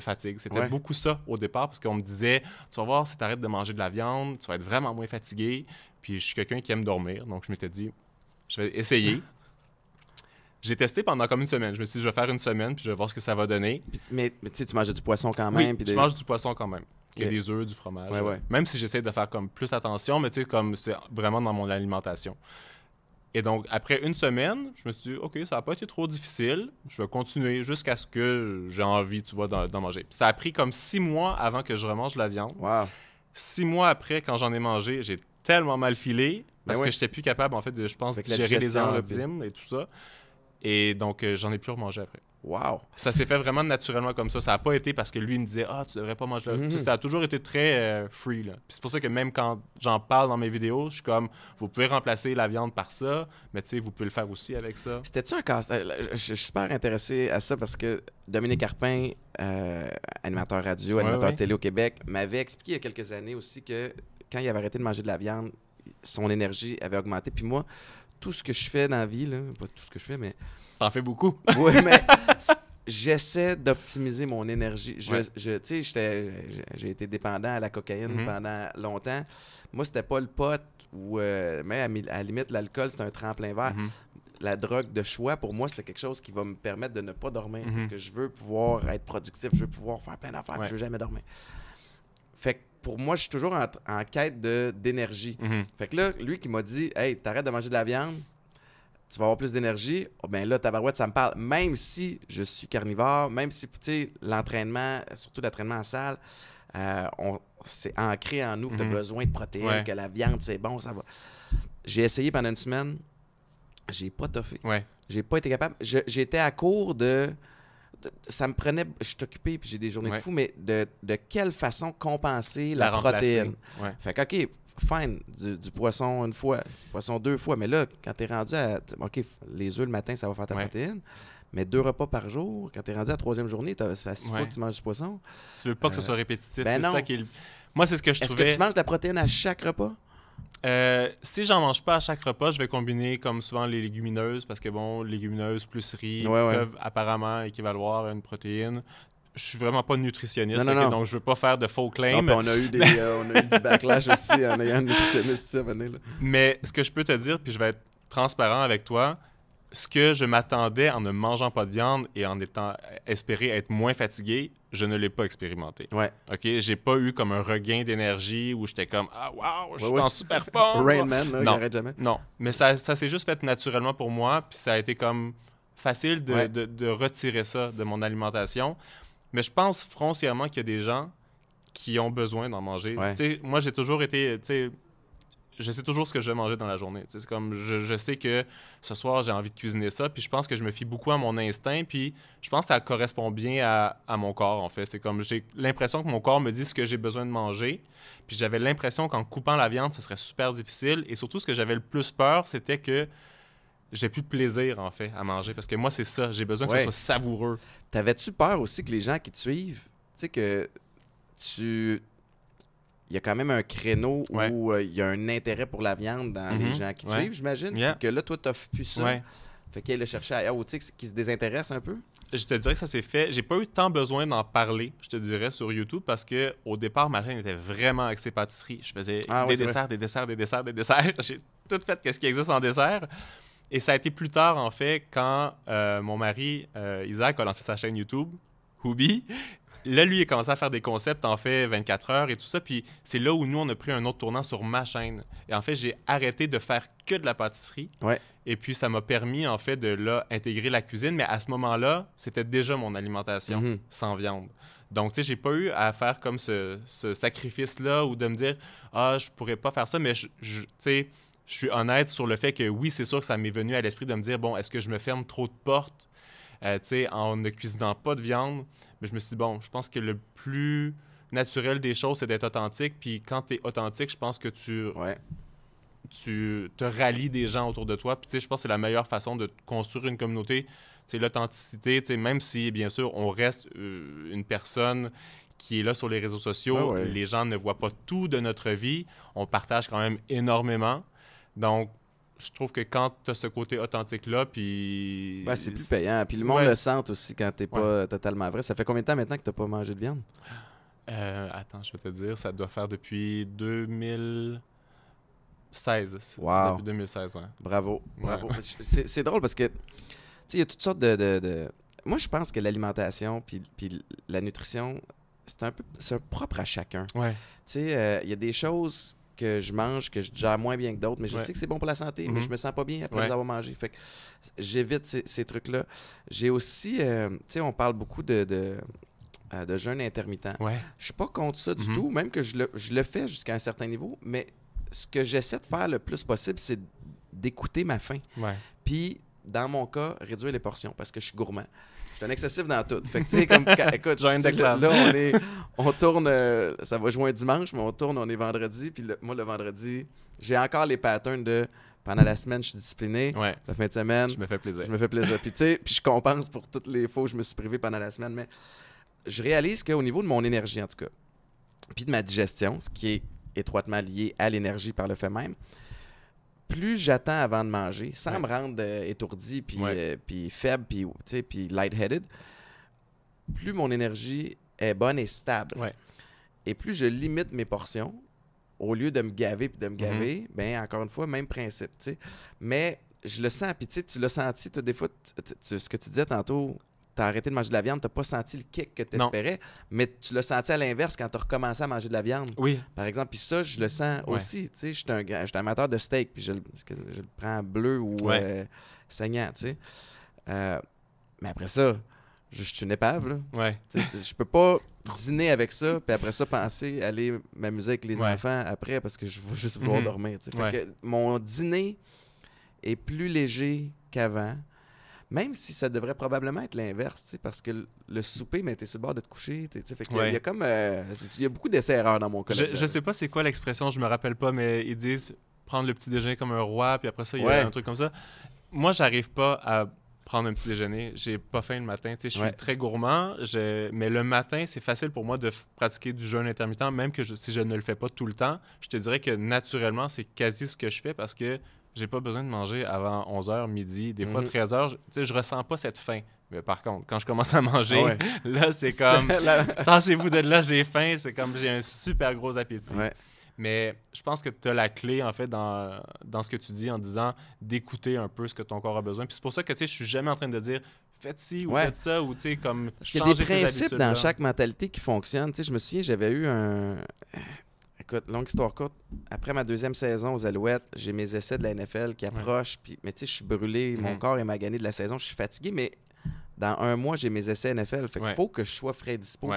Speaker 2: fatigue. C'était beaucoup ça au départ, parce qu'on me disait, tu vas voir, si tu arrêtes de manger de la viande, tu vas être vraiment moins fatigué. Puis je suis quelqu'un qui aime dormir, donc je m'étais dit, je vais essayer. J'ai testé pendant comme une semaine. Je me suis dit, je vais faire une semaine, puis je vais voir ce que ça va donner. Mais, tu sais, tu mangeais du poisson quand même. Oui, je mange du poisson quand même. Il y a des œufs, du fromage. Même si j'essaie de faire comme plus attention, mais tu sais, comme c'est vraiment dans mon alimentation. Et donc, après une semaine, je me suis dit, OK, ça n'a pas été trop difficile. Je vais continuer jusqu'à ce que j'ai envie, tu vois, d'en manger. ça a pris comme six mois avant que je remange la viande. Six mois après, quand j'en ai mangé, j'ai tellement mal filé ben parce que j'étais plus capable, en fait, de, je pense, de gérer les enzymes et tout ça. Et donc, euh, j'en ai plus remangé après. Wow! Ça s'est fait vraiment naturellement comme ça. Ça n'a pas été parce que lui, il me disait Ah, tu devrais pas manger là. ça mm-hmm. a toujours été très euh, free. c'est pour ça que même quand j'en parle dans mes vidéos, je suis comme Vous pouvez remplacer la viande par ça, mais tu sais, vous pouvez le faire aussi avec ça. C'était-tu un cas. Euh, je suis super
Speaker 1: intéressé à ça parce que Dominique Carpin, euh, animateur radio, animateur télé au Québec, m'avait expliqué il y a quelques années aussi que quand il avait arrêté de manger de la viande, son énergie avait augmenté. Puis moi, tout ce que je fais dans la vie, là, pas tout ce que je fais, mais. T'en fais beaucoup. oui, mais j'essaie d'optimiser mon énergie. Je, tu sais, j'ai été dépendant à la cocaïne mm-hmm. pendant longtemps. Moi, c'était pas le pote ou euh, à, la limite l'alcool, c'était un tremplin vert. Mm-hmm. la drogue de choix, pour moi, c'était quelque chose qui va me permettre de ne pas dormir. Mm-hmm. Parce que je veux pouvoir être productif, je veux pouvoir faire plein d'affaires, je veux jamais dormir. Fait que pour moi, je suis toujours en, quête d'énergie. Mhm. Fait que là, lui qui m'a dit Hey, t'arrêtes de manger de la viande, tu vas avoir plus d'énergie. Bien oh, ben là, barouette, ça me parle. Même si je suis carnivore, même si, tu sais, l'entraînement, surtout l'entraînement en salle, euh, c'est ancré en nous que tu mhm. besoin de protéines, que la viande, c'est bon, ça va. J'ai essayé pendant une semaine, j'ai pas toffé. J'ai pas été capable. J'étais à court de ça me prenait. Je suis occupé puis j'ai des journées de fou, mais de, quelle façon compenser la, protéine? Fait que, OK, fine, du, poisson une fois, du poisson deux fois, mais là, quand tu es rendu à. OK, les œufs le matin, ça va faire ta protéine. Mais deux repas par jour, quand tu es rendu à la troisième journée, ça fait six fois que tu manges du poisson. Tu veux pas que ce euh, soit répétitif, ben c'est ça Moi, c'est ce que je trouvais. Est-ce que tu manges de la protéine à chaque repas?
Speaker 2: Euh, si j'en mange pas à chaque repas, je vais combiner comme souvent les légumineuses parce que bon, légumineuses plus riz peuvent apparemment équivaloir à une protéine. Je suis vraiment pas nutritionniste, donc je veux pas faire de faux claims. on a eu des euh, du backlash aussi en ayant un nutritionniste cette Là. Mais ce que je peux te dire, puis je vais être transparent avec toi, ce que je m'attendais en ne mangeant pas de viande et en étant espéré être moins fatigué, je ne l'ai pas expérimenté. Ouais. OK, j'ai pas eu comme un regain d'énergie où j'étais comme ah waouh, je suis en super forme. non, jamais. Non, mais ça, ça s'est juste fait naturellement pour moi, puis ça a été comme facile de, de, de retirer ça de mon alimentation. Mais je pense foncièrement qu'il y a des gens qui ont besoin d'en manger. Moi, j'ai toujours été je sais toujours ce que je vais manger dans la journée. C'est comme je, sais que ce soir, j'ai envie de cuisiner ça, puis je pense que je me fie beaucoup à mon instinct, puis je pense que ça correspond bien à, mon corps, en fait. C'est comme j'ai l'impression que mon corps me dit ce que j'ai besoin de manger, puis j'avais l'impression qu'en coupant la viande, ce serait super difficile, et surtout, ce que j'avais le plus peur, c'était que j'ai plus de plaisir, en fait, à manger, parce que moi, c'est ça, j'ai besoin que ce soit
Speaker 1: savoureux. T'avais-tu peur aussi que les gens qui te suivent, tu sais, que tu il y a quand même un créneau où euh, il y a un intérêt pour la viande dans les mhm. gens qui te suivent, j'imagine.
Speaker 2: Que là, toi, tu n'as plus ça. Fait qu'elle a cherché à sais, qui se désintéresse un peu? Je te dirais que ça s'est fait. J'ai pas eu tant besoin d'en parler, je te dirais, sur YouTube parce que au départ, ma chaîne était vraiment ses pâtisserie. Je faisais ah des, desserts, des desserts, des desserts, des desserts, J'ai tout fait quest ce qui existe en dessert. Et ça a été plus tard, en fait, quand euh, mon mari, euh, Isaac, a lancé sa chaîne YouTube, Hubi là, lui, il a commencé à faire des concepts, en fait, 24 heures et tout ça. Puis c'est là où nous, on a pris un autre tournant sur ma chaîne. Et en fait, j'ai arrêté de faire que de la pâtisserie. Ouais. Et puis, ça m'a permis, en fait, de là, intégrer la cuisine. Mais à ce moment-là, c'était déjà mon alimentation mhm. sans viande. Donc, tu sais, j'ai pas eu à faire comme ce, sacrifice-là ou de me dire, ah, je pourrais pas faire ça, mais tu sais, je suis honnête sur le fait que oui, c'est sûr que ça m'est venu à l'esprit de me dire, bon, est-ce que je me ferme trop de portes euh, en ne cuisinant pas de viande. Mais je me suis dit, bon, je pense que le plus naturel des choses, c'est d'être authentique. Puis quand tu es authentique, je pense que tu, tu te rallies des gens autour de toi. Puis tu sais, je pense que c'est la meilleure façon de construire une communauté. C'est l'authenticité, même si, bien sûr, on reste euh, une personne qui est là sur les réseaux sociaux. Ah les gens ne voient pas tout de notre vie. On partage quand même énormément. Donc, je trouve que quand tu as ce côté authentique-là, puis. c'est plus payant. Puis le monde le sent
Speaker 1: aussi quand t'es pas totalement vrai. Ça fait combien de temps maintenant que tu t'as pas mangé de viande? Euh,
Speaker 2: attends, je vais te dire, ça doit faire depuis 2016. Wow. Depuis 2016, ouais. Bravo. Bravo.
Speaker 1: C'est drôle parce que, tu sais, il y a toutes sortes de. Moi, je pense que l'alimentation puis, la nutrition, c'est un peu. C'est propre à chacun. Ouais. Tu sais, euh, il y a des choses que je mange, que je gère moins bien que d'autres, mais je sais que c'est bon pour la santé, mais mm-hmm. je me sens pas bien après avoir mangé. Fait que j'évite ces, trucs-là. J'ai aussi, euh, tu sais, on parle beaucoup de, de, euh, jeûne intermittent. Je suis pas contre ça du mm-hmm. tout, même que je le, je le fais jusqu'à un certain niveau, mais ce que j'essaie de faire le plus possible, c'est d'écouter ma faim. Puis, dans mon cas, réduire les portions parce que je suis gourmand c'est un excessif dans tout. Fait que, tu sais, comme, écoute, là, on, est, on tourne, euh, ça va jouer un dimanche, mais on tourne, on est vendredi. Puis moi, le vendredi, j'ai encore les patterns de pendant la semaine, je suis discipliné. Ouais. La fin de semaine, je me fais plaisir. Je me fais plaisir. puis, tu sais, puis je compense pour toutes les fois où je me suis privé pendant la semaine. Mais je réalise qu'au niveau de mon énergie, en tout cas, puis de ma digestion, ce qui est étroitement lié à l'énergie par le fait même, plus j'attends avant de manger, sans me rendre euh, étourdi, puis, euh, faible, puis, lightheaded, plus mon énergie est bonne et stable. Et plus je limite mes portions, au lieu de me gaver puis de me mm-hmm. gaver, ben encore une fois, même principe. Mais je le sens, puis tu l'as senti, des fois, ce que tu disais tantôt, tu as arrêté de manger de la viande, tu pas senti le kick que tu espérais, mais tu l'as senti à l'inverse quand tu as recommencé à manger de la viande. Oui. Par exemple, puis ça, je le sens ouais. aussi. Je suis un, amateur de steak, puis je, le prends bleu ou ouais. Euh, tu saignant. Euh, mais après ça, je, suis une épave. Ouais. je peux pas dîner avec ça, puis après ça, penser aller m'amuser avec les enfants après parce que je veux juste vouloir mhm. dormir. Fait mon dîner est plus léger qu'avant. Même si ça devrait probablement être l'inverse, parce que le souper, mais t'es sur le bord de te coucher. il, y, a,
Speaker 2: comme. Euh,
Speaker 1: beaucoup d'essais erreurs dans mon collègue. Je, ne sais
Speaker 2: pas c'est quoi l'expression, je me rappelle pas, mais ils disent prendre le petit déjeuner comme un roi, puis après ça, il y a un truc comme ça. Moi, j'arrive pas à prendre un petit déjeuner. J'ai pas faim le matin. Je suis très gourmand, mais le matin, c'est facile pour moi de pratiquer du jeûne intermittent, même que si je ne le fais pas tout le temps. Je te dirais que naturellement, c'est quasi ce que je fais parce que j'ai pas besoin de manger avant 11h, midi, des fois 13h. Mhm. Tu sais, je ressens pas cette faim. Mais par contre, quand je commence à manger, ah là, c'est comme. Pensez-vous de là, j'ai faim. C'est comme j'ai un super gros appétit. Mais je pense que tu as la clé, en fait, dans, dans ce que tu dis en disant d'écouter un peu ce que ton corps a besoin. Puis c'est pour ça que, tu sais, je suis jamais en train de dire faites ci ou faites ça ou, tu sais, comme. Parce y a des principes dans chaque
Speaker 1: mentalité qui fonctionnent. Tu sais, je me souviens, j'avais eu un longue histoire courte, après ma deuxième saison aux Alouettes, j'ai mes essais de la NFL qui approchent. Puis, mais tu sais, je suis brûlé, mon mhm. corps est magané de la saison, je suis fatigué, mais dans un mois, j'ai mes essais NFL. Fait qu'il faut que je sois frais dispo.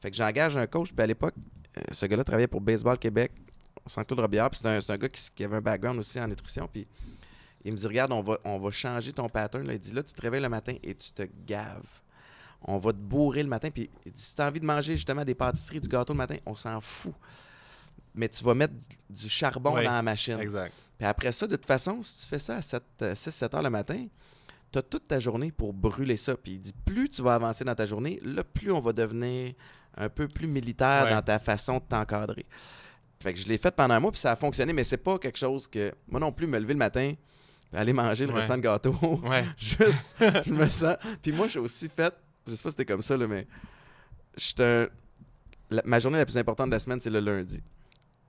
Speaker 1: Fait que j'engage un coach. Puis à l'époque, euh, ce gars-là travaillait pour Baseball Québec, saint de Robillard. Puis c'est un, gars qui, avait un background aussi en nutrition. Puis il me dit Regarde, on va, on va changer ton pattern. Il dit Là, tu te réveilles le matin et tu te gaves. On va te bourrer le matin. Puis il dit Si tu as envie de manger justement des pâtisseries, du gâteau le matin, on s'en fout mais tu vas mettre du charbon dans la machine. Exact. Puis après ça, de toute façon, si tu fais ça à 6-7 euh, heures le matin, tu as toute ta journée pour brûler ça. Puis il dit plus tu vas avancer dans ta journée, le plus on va devenir un peu plus militaire dans ta façon de t'encadrer. Fait que je l'ai fait pendant un mois, puis ça a fonctionné, mais c'est pas quelque chose que. Moi non plus, me lever le matin, aller manger le restant de gâteau. Ouais. Juste, je me sens. Puis moi, suis aussi fait. Je sais pas si c'était comme ça, là, mais. J'étais. Ma journée la plus importante de la semaine, c'est le lundi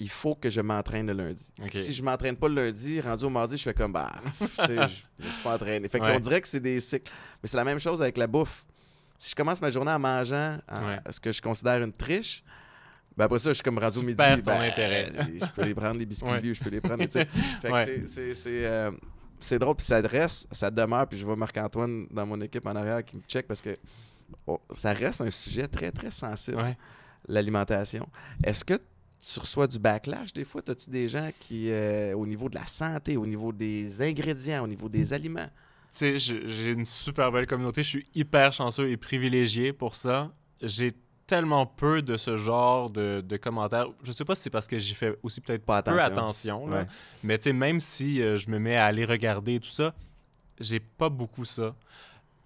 Speaker 1: il faut que je m'entraîne le lundi. Si je m'entraîne pas le lundi, rendu au mardi, je fais comme bah, je, suis pas entraîné. Fait dirait que c'est des cycles. Mais c'est la même chose avec la bouffe. Si je commence ma journée en mangeant ce que je considère une triche, ben après ça, je suis comme radio midi. Ton ben, intérêt. je peux les prendre les biscuits, je peux les prendre. Fait que c'est. Euh, c'est drôle, puis ça dresse, ça demeure, puis je vois Marc-Antoine dans mon équipe en arrière qui me check parce que oh, ça reste un sujet très, très sensible l'alimentation. Est-ce que tu reçois du backlash des fois? As-tu des gens qui, euh, au niveau de la santé, au
Speaker 2: niveau des ingrédients, au niveau des aliments? Tu sais, j'ai une super belle communauté. Je suis hyper chanceux et privilégié pour ça. J'ai tellement peu de ce genre de, commentaires. Je sais pas si c'est parce que j'y fais aussi peut-être pas attention, mais tu sais, même si euh, je me mets à aller regarder tout ça, j'ai pas beaucoup ça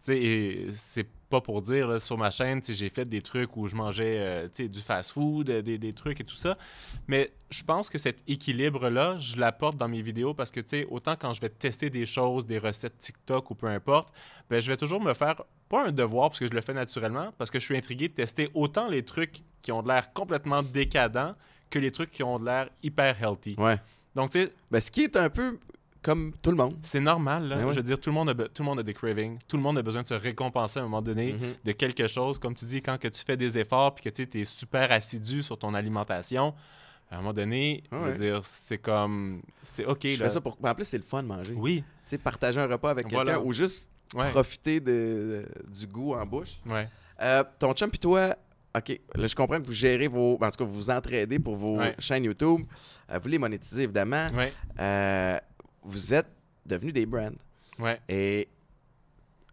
Speaker 2: c'est pas pour dire, là, sur ma chaîne, j'ai fait des trucs où je mangeais euh, sais, du fast-food, euh, des, trucs et tout ça. Mais je pense que cet équilibre-là, je l'apporte dans mes vidéos parce que, tu autant quand je vais tester des choses, des recettes TikTok ou peu importe, ben, je vais toujours me faire, pas un devoir parce que je le fais naturellement, parce que je suis intrigué de tester autant les trucs qui ont l'air complètement décadents que les trucs qui ont l'air hyper healthy. Ouais. Donc, tu sais. Ben, ce qui est un peu comme tout le monde. C'est normal. Là. Ben je veux dire, tout le, monde a tout le monde a des cravings. Tout le monde a besoin de se récompenser à un moment donné mm-hmm. de quelque chose. Comme tu dis, quand que tu fais des efforts puis que tu es super assidu sur ton alimentation, à un moment donné, je veux dire, c'est comme. C'est OK. Je Fais ça pour... En plus, c'est le fun de manger. Oui. Tu sais, partager un repas avec quelqu'un ou juste profiter
Speaker 1: de, du goût en bouche. Ouais. Euh, ton chum et toi, OK, là, je comprends que vous gérez vos. En tout cas, vous vous entraidez pour vos chaînes YouTube. Euh, vous les monétisez, évidemment. Ouais. Euh, vous êtes devenus des brands. Ouais. Et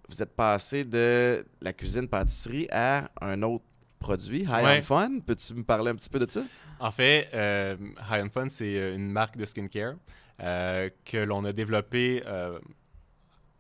Speaker 1: vous êtes passé de la cuisine-pâtisserie à un autre produit, High Fun. Peux-tu me parler un petit peu de
Speaker 2: ça? En fait, euh, High on Fun, c'est euh, une marque de skincare euh, que l'on a développée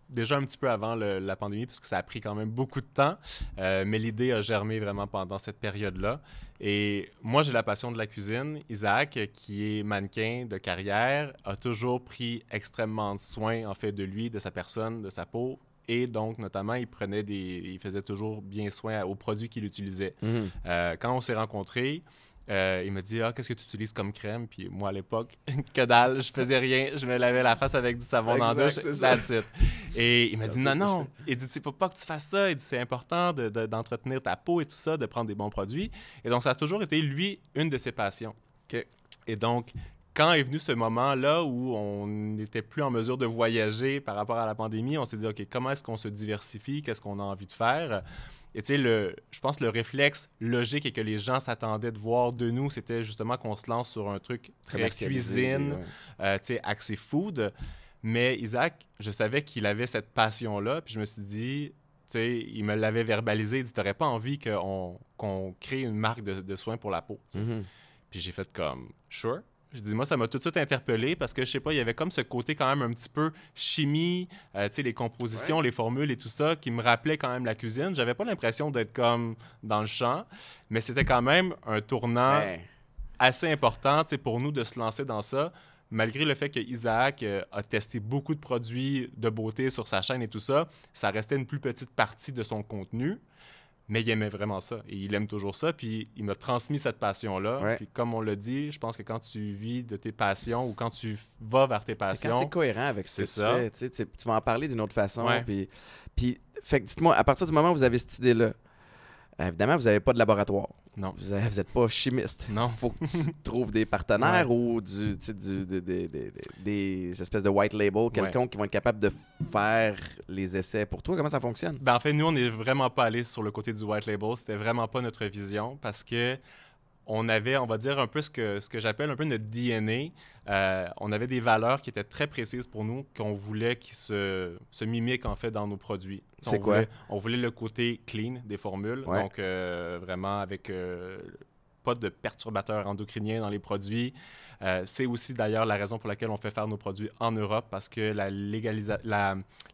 Speaker 2: déjà un petit peu avant la pandémie, parce que ça a pris quand même beaucoup de temps. mais l'idée a germé vraiment pendant cette période-là. Et moi, j'ai la passion de la cuisine. Isaac, qui est mannequin de carrière, a toujours pris extrêmement soin, en fait, de lui, de sa personne, de sa peau. Et donc, notamment, il prenait des, il faisait toujours bien soin aux produits qu'il utilisait. Mhm. Euh, quand on s'est rencontrés, euh, il me dit Ah, qu'est-ce que tu utilises comme crème Puis moi, à l'époque, que dalle, je faisais rien, je me lavais la face avec du savon dans la douche, that's Et il m'a dit Non, non, il dit Il faut pas que tu fasses ça. Il dit C'est important d'entretenir de, ta peau et tout ça, de prendre des bons produits. Et donc, ça a toujours été, lui, une de ses passions. Et donc, quand est venu ce moment-là où on n'était plus en mesure de voyager par rapport à la pandémie, on s'est dit, OK, comment est-ce qu'on se diversifie? Qu'est-ce qu'on a envie de faire? Et tu sais, je pense le réflexe logique et que les gens s'attendaient de voir de nous, c'était justement qu'on se lance sur un truc très cuisine, euh, tu sais, axé food. Mais Isaac, je savais qu'il avait cette passion-là, puis je me suis dit, tu sais, il me l'avait verbalisé, il dit, t'aurais pas envie qu'on crée une marque de, soins pour la peau. Mm-hmm. Puis j'ai fait comme, sure. Je dis, moi, ça m'a tout de suite interpellé parce que, je sais pas, il y avait comme ce côté quand même un petit peu chimie, euh, tu sais, les compositions, les formules et tout ça, qui me rappelait quand même la cuisine. J'avais pas l'impression d'être comme dans le champ, mais c'était quand même un tournant ben. assez important, tu sais, pour nous de se lancer dans ça. Malgré le fait que Isaac euh, a testé beaucoup de produits de beauté sur sa chaîne et tout ça, ça restait une plus petite partie de son contenu mais il aimait vraiment ça. Et il aime toujours ça. Puis il m'a transmis cette passion-là. Puis comme on l'a dit, je pense que quand tu vis de tes passions ou quand tu vas vers tes passions. C'est cohérent avec ce ça.
Speaker 1: tu vas en parler d'une autre façon. Puis, puis, fait dites-moi, à partir du moment où vous avez cette idée-là, évidemment, vous n'avez pas de laboratoire. Non. Vous n'êtes pas chimiste. Non. faut que tu trouves des partenaires ou du, des, espèces de white label quelqu'un qui vont être capable de faire les essais pour toi. Comment ça fonctionne?
Speaker 2: Ben, en fait, nous, on n'est vraiment pas allé sur le côté du white label. C'était vraiment pas notre vision parce que on avait, on va dire, un peu ce que, ce que j'appelle un peu notre DNA euh, on avait des valeurs qui étaient très précises pour nous, qu'on voulait qui se, se mimiquent en fait dans nos produits. C'est quoi? on voulait le côté clean des formules, donc euh, vraiment avec euh, pas de perturbateurs endocriniens dans les produits. c'est aussi d'ailleurs la raison pour laquelle on fait faire nos produits en Europe, parce que la,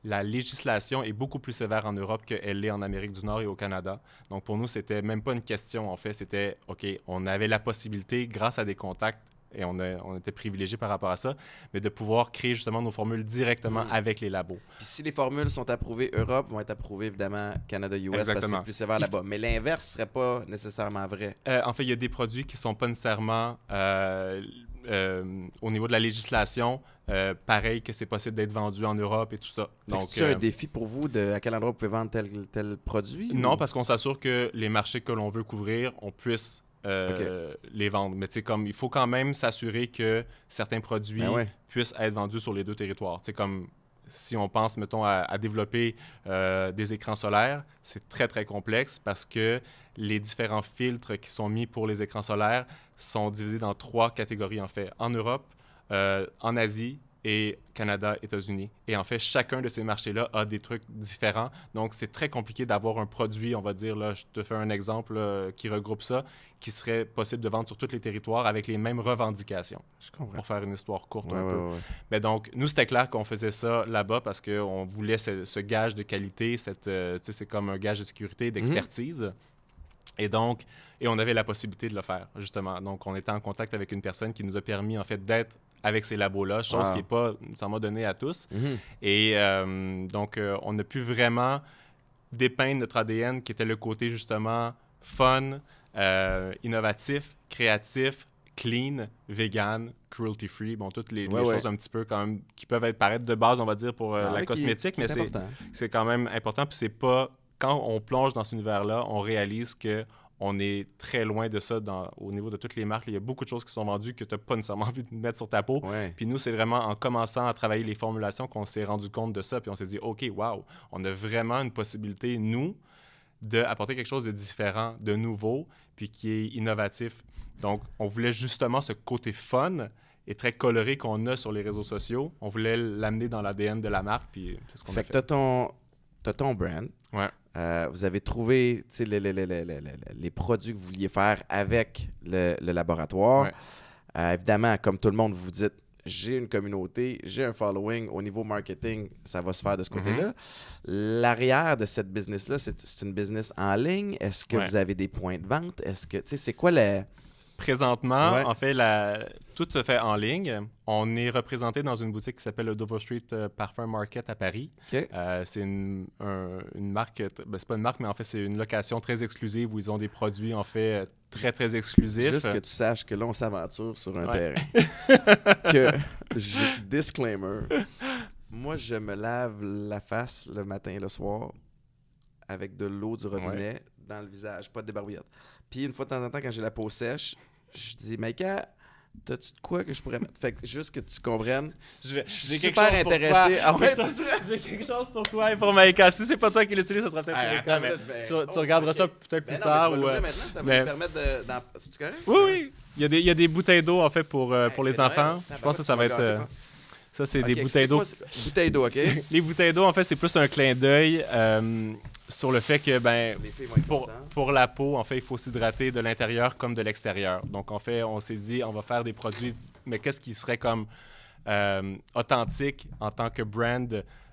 Speaker 2: la législation est beaucoup plus sévère en Europe qu'elle l'est en Amérique du Nord et au Canada. Donc pour nous, c'était même pas une question en fait, c'était OK, on avait la possibilité, grâce à des contacts et on, on était privilégié par rapport à ça, mais de pouvoir créer justement nos formules directement mm. avec les labos.
Speaker 1: Puis si les formules sont approuvées Europe, vont être approuvées évidemment Canada-US parce que c'est plus sévère là-bas. Mais l'inverse serait pas nécessairement vrai.
Speaker 2: Euh, en fait, il y a des produits qui sont pas nécessairement euh, euh, au niveau de la législation, pareil que c'est possible d'être vendu en Europe et tout ça. Donc, c'est un
Speaker 1: défi pour vous de à quel endroit vous pouvez vendre tel, tel produit? Non,
Speaker 2: parce qu'on s'assure que les marchés que l'on veut couvrir, on puisse euh, les vendre. Mais comme il faut quand même s'assurer que certains produits ben puissent être vendus sur les deux territoires. C'est comme si on pense, mettons, à, développer euh, des écrans solaires, c'est très, très complexe parce que les différents filtres qui sont mis pour les écrans solaires sont divisés dans trois catégories, en fait. En Europe, euh, en Asie et Canada, États-Unis. Et en fait, chacun de ces marchés-là a des trucs différents. Donc, c'est très compliqué d'avoir un produit, on va dire, là, je te fais un exemple euh, qui regroupe ça, qui serait possible de vendre sur tous les territoires avec les mêmes revendications. Pour faire une histoire courte un peu. Mais donc, nous, c'était clair qu'on faisait ça là-bas parce qu'on voulait ce, gage de qualité, euh, c'est comme un gage de sécurité, mhm. d'expertise. Et donc, et on avait la possibilité de le faire, justement. Donc, on était en contact avec une personne qui nous a permis, en fait, d'être avec ces labos-là, chose qui n'est pas m'a donné à tous. Mhm. Et euh, donc, euh, on a pu vraiment dépeindre notre ADN qui était le côté justement fun, euh, innovatif, créatif, clean, vegan, cruelty free, bon, toutes les, choses un petit peu quand même qui peuvent être paraître de base, on va dire, pour ah, la cosmétique, mais c'est quand même important. Puis c'est pas quand on plonge dans cet univers-là, on réalise que on est très loin de ça au niveau de toutes les marques. Il y a beaucoup de choses qui sont vendues que tu n'as pas nécessairement envie de mettre sur ta peau. Puis nous, c'est vraiment en commençant à travailler les formulations qu'on s'est rendu compte de ça. Puis on s'est dit, OK, wow, on a vraiment une possibilité, nous, d'apporter quelque chose de différent, de nouveau, puis qui est innovatif. Donc, on voulait justement ce côté fun et très coloré qu'on a sur les réseaux sociaux. On voulait l'amener dans l'ADN de la marque, puis c'est ce qu'on fait.
Speaker 1: A fait ton brand. Euh, vous avez trouvé les, produits que vous vouliez faire avec le, laboratoire. Euh, évidemment, comme tout le monde, vous vous dites j'ai une communauté, j'ai un following. Au niveau marketing, ça va se faire de ce côté-là. Mm-hmm. L'arrière de cette business-là, c'est une business en ligne. Est-ce que vous avez des points de vente? Est-ce que, tu c'est quoi la
Speaker 2: présentement, en fait, la... tout se fait en ligne. On est représenté dans une boutique qui s'appelle le Dover Street euh, Parfum Market à Paris. Euh, c'est une, une, marque, ben, c'est pas une marque, mais en fait, c'est une location très exclusive où ils ont des produits, en fait, euh, très, très exclusifs. Juste que tu saches que là, on s'aventure sur un terrain. que, disclaimer,
Speaker 1: moi, je me lave la face le matin et le soir avec de l'eau du robinet dans le visage, pas de débarbouillette. Puis une fois de temps en temps, quand j'ai la peau sèche, je dis, Maïka, T'as-tu de quoi que je pourrais mettre? Fait que juste que tu comprennes. Je, vais, suis super quelque chose intéressé. Pour toi. Ah
Speaker 2: j'ai quelque chose pour toi et pour Maïka. Si c'est pas toi qui l'utilise, ça sera peut-être tu, oh, regarderas ça peut-être ben plus tard. ou, euh, maintenant, ça va te
Speaker 1: permettre de. cest correct? Oui, oui.
Speaker 2: Il y a des, il y a des bouteilles d'eau, en fait, pour, euh, pour les enfants. Je pense que ça va être. Euh, hein. Ça, c'est des bouteilles d'eau. Bouteilles d'eau, OK. les bouteilles d'eau, en fait, c'est plus un clin d'œil euh, sur le fait que, ben, pour, la peau, en fait, il faut s'hydrater de l'intérieur comme de l'extérieur. Donc, en fait, on s'est dit, on va faire des produits, mais qu'est-ce qui serait comme euh, authentique en tant que brand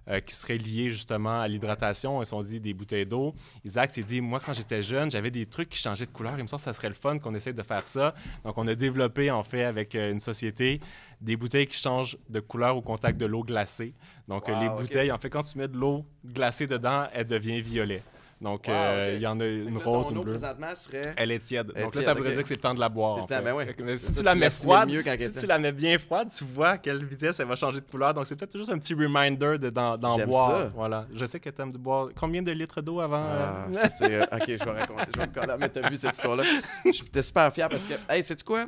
Speaker 2: euh, qui seraient liées justement à l'hydratation. Ils sont dit des bouteilles d'eau. Isaac s'est dit, moi, quand j'étais jeune, j'avais des trucs qui changeaient de couleur. Il me semble que ça serait le fun qu'on essaie de faire ça. Donc, on a développé, en fait, avec euh, une société, des bouteilles qui changent de couleur au contact de l'eau glacée. Donc, euh, les bouteilles, en fait, quand tu mets de l'eau glacée dedans, elle devient violet. Donc, euh, il y en a une rose, une bleue. Elle est tiède. donc là, ça voudrait dire que c'est le temps de la boire. C'est temps, ben oui. Mais si tu, la mets froide, si tu la mets bien froide, tu vois à quelle vitesse elle va changer de couleur. Donc, c'est peut-être juste un petit reminder d'en boire. boire. Ça. Voilà. Je sais que tu aimes boire. Combien de litres d'eau avant ah, euh? euh, Ok, je vais raconter. Je vais me coller. Mais t'as vu cette histoire-là. Je suis super fier parce que, hey, sais-tu quoi?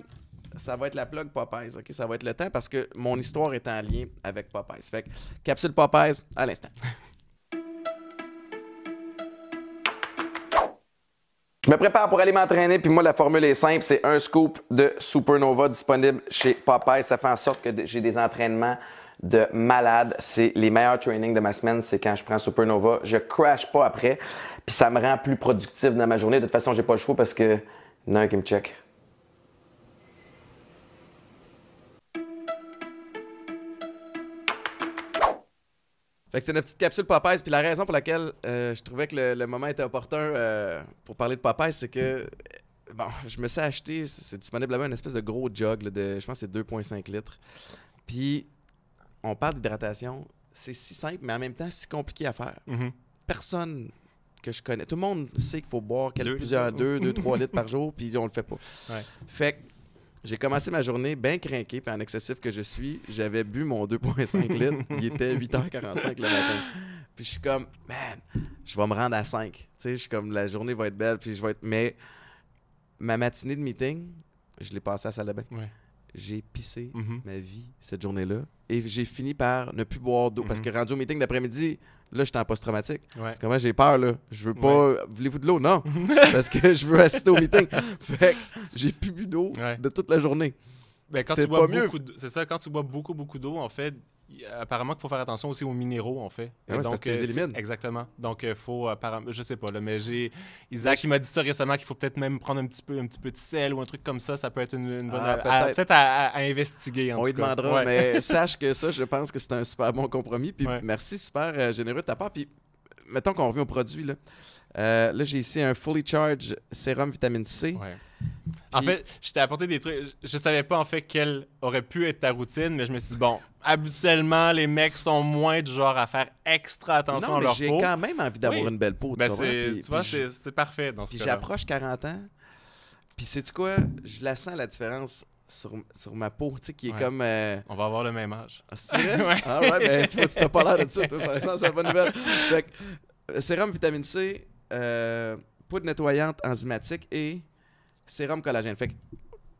Speaker 1: ça va être la plug Popeyes, OK? Ça va être le temps parce que mon histoire est en lien avec Popeyes. Fait que, capsule Popeyes à l'instant. Je me prépare pour aller m'entraîner, puis moi, la formule est simple. C'est un scoop de Supernova disponible chez Popeye. Ça fait en sorte que j'ai des entraînements de malade. C'est les meilleurs trainings de ma semaine, c'est quand je prends Supernova. Je crash pas après, puis ça me rend plus productif dans ma journée. De toute façon, j'ai pas le choix parce que il a un qui me check. c'est une petite capsule Popeyes. Puis la raison pour laquelle euh, je trouvais que le, moment était opportun euh, pour parler de Popeyes, c'est que euh, je me suis acheté, c'est disponible là-bas, une espèce de gros jug de, je pense que c'est 2,5 litres. Puis on parle d'hydratation, c'est si simple, mais en même temps si compliqué à faire. Mm-hmm. Personne que je connais, tout le monde sait qu'il faut boire quelques, plusieurs 2, 2, 3 litres par jour, puis on le fait pas. Fait j'ai commencé ma journée bien crinqué, puis en excessif que je suis, j'avais bu mon 2,5 litres. Il était 8h45 le matin. Puis je suis comme, man, je vais me rendre à 5. Tu sais, je suis comme, la journée va être belle, puis je vais être. Mais ma matinée de meeting, je l'ai passée à la J'ai pissé mm-hmm. ma vie cette journée-là. Et j'ai fini par ne plus boire d'eau. Parce mm-hmm. que rendu au meeting d'après-midi, Là, j'étais en post-traumatique. Comment j'ai peur, là? Je veux pas. Voulez-vous de l'eau? Non. parce que je veux assister au meeting. Fait j'ai plus bu d'eau de toute
Speaker 2: la journée. Ben, quand tu bois pas beaucoup mieux. C'est ça, quand tu bois beaucoup, beaucoup d'eau, en fait, Apparemment qu'il faut faire attention aussi aux minéraux, en fait. Ah donc, parce que euh, les exactement. Donc, il euh, faut, Je je sais pas, là, mais j'ai Isaac, il m'a dit ça récemment qu'il faut peut-être même prendre un petit peu, un petit peu de sel ou un truc comme ça. Ça peut être une, bonne, ah, peut-être à, investiguer. En On lui demandera, mais sache
Speaker 1: que ça, je pense que c'est un super bon compromis. Puis merci, super euh, généreux de ta part. Puis mettons qu'on revient au produit là. Euh, là, j'ai ici un Fully Charge Sérum Vitamine C. En fait,
Speaker 2: je t'ai apporté des trucs. Je savais pas en fait quelle aurait pu être ta routine, mais je me suis dit, bon, habituellement, les mecs sont moins du genre à faire extra attention à leur peau. J'ai quand même envie d'avoir une belle peau. Tu, ben, vois, c'est parfait dans ce cas-là. J'approche
Speaker 1: 40 ans, puis sais-tu quoi? Je la sens la différence sur, ma peau, tu sais, qui est comme. Euh, On va avoir le même âge. Ah, c'est Ah ouais, ben, tu vois, tu n'as pas l'air de ça, Non, c'est la bonne nouvelle. sérum vitamine C, euh, poudre nettoyante enzymatique et sérum collagène. Fait que,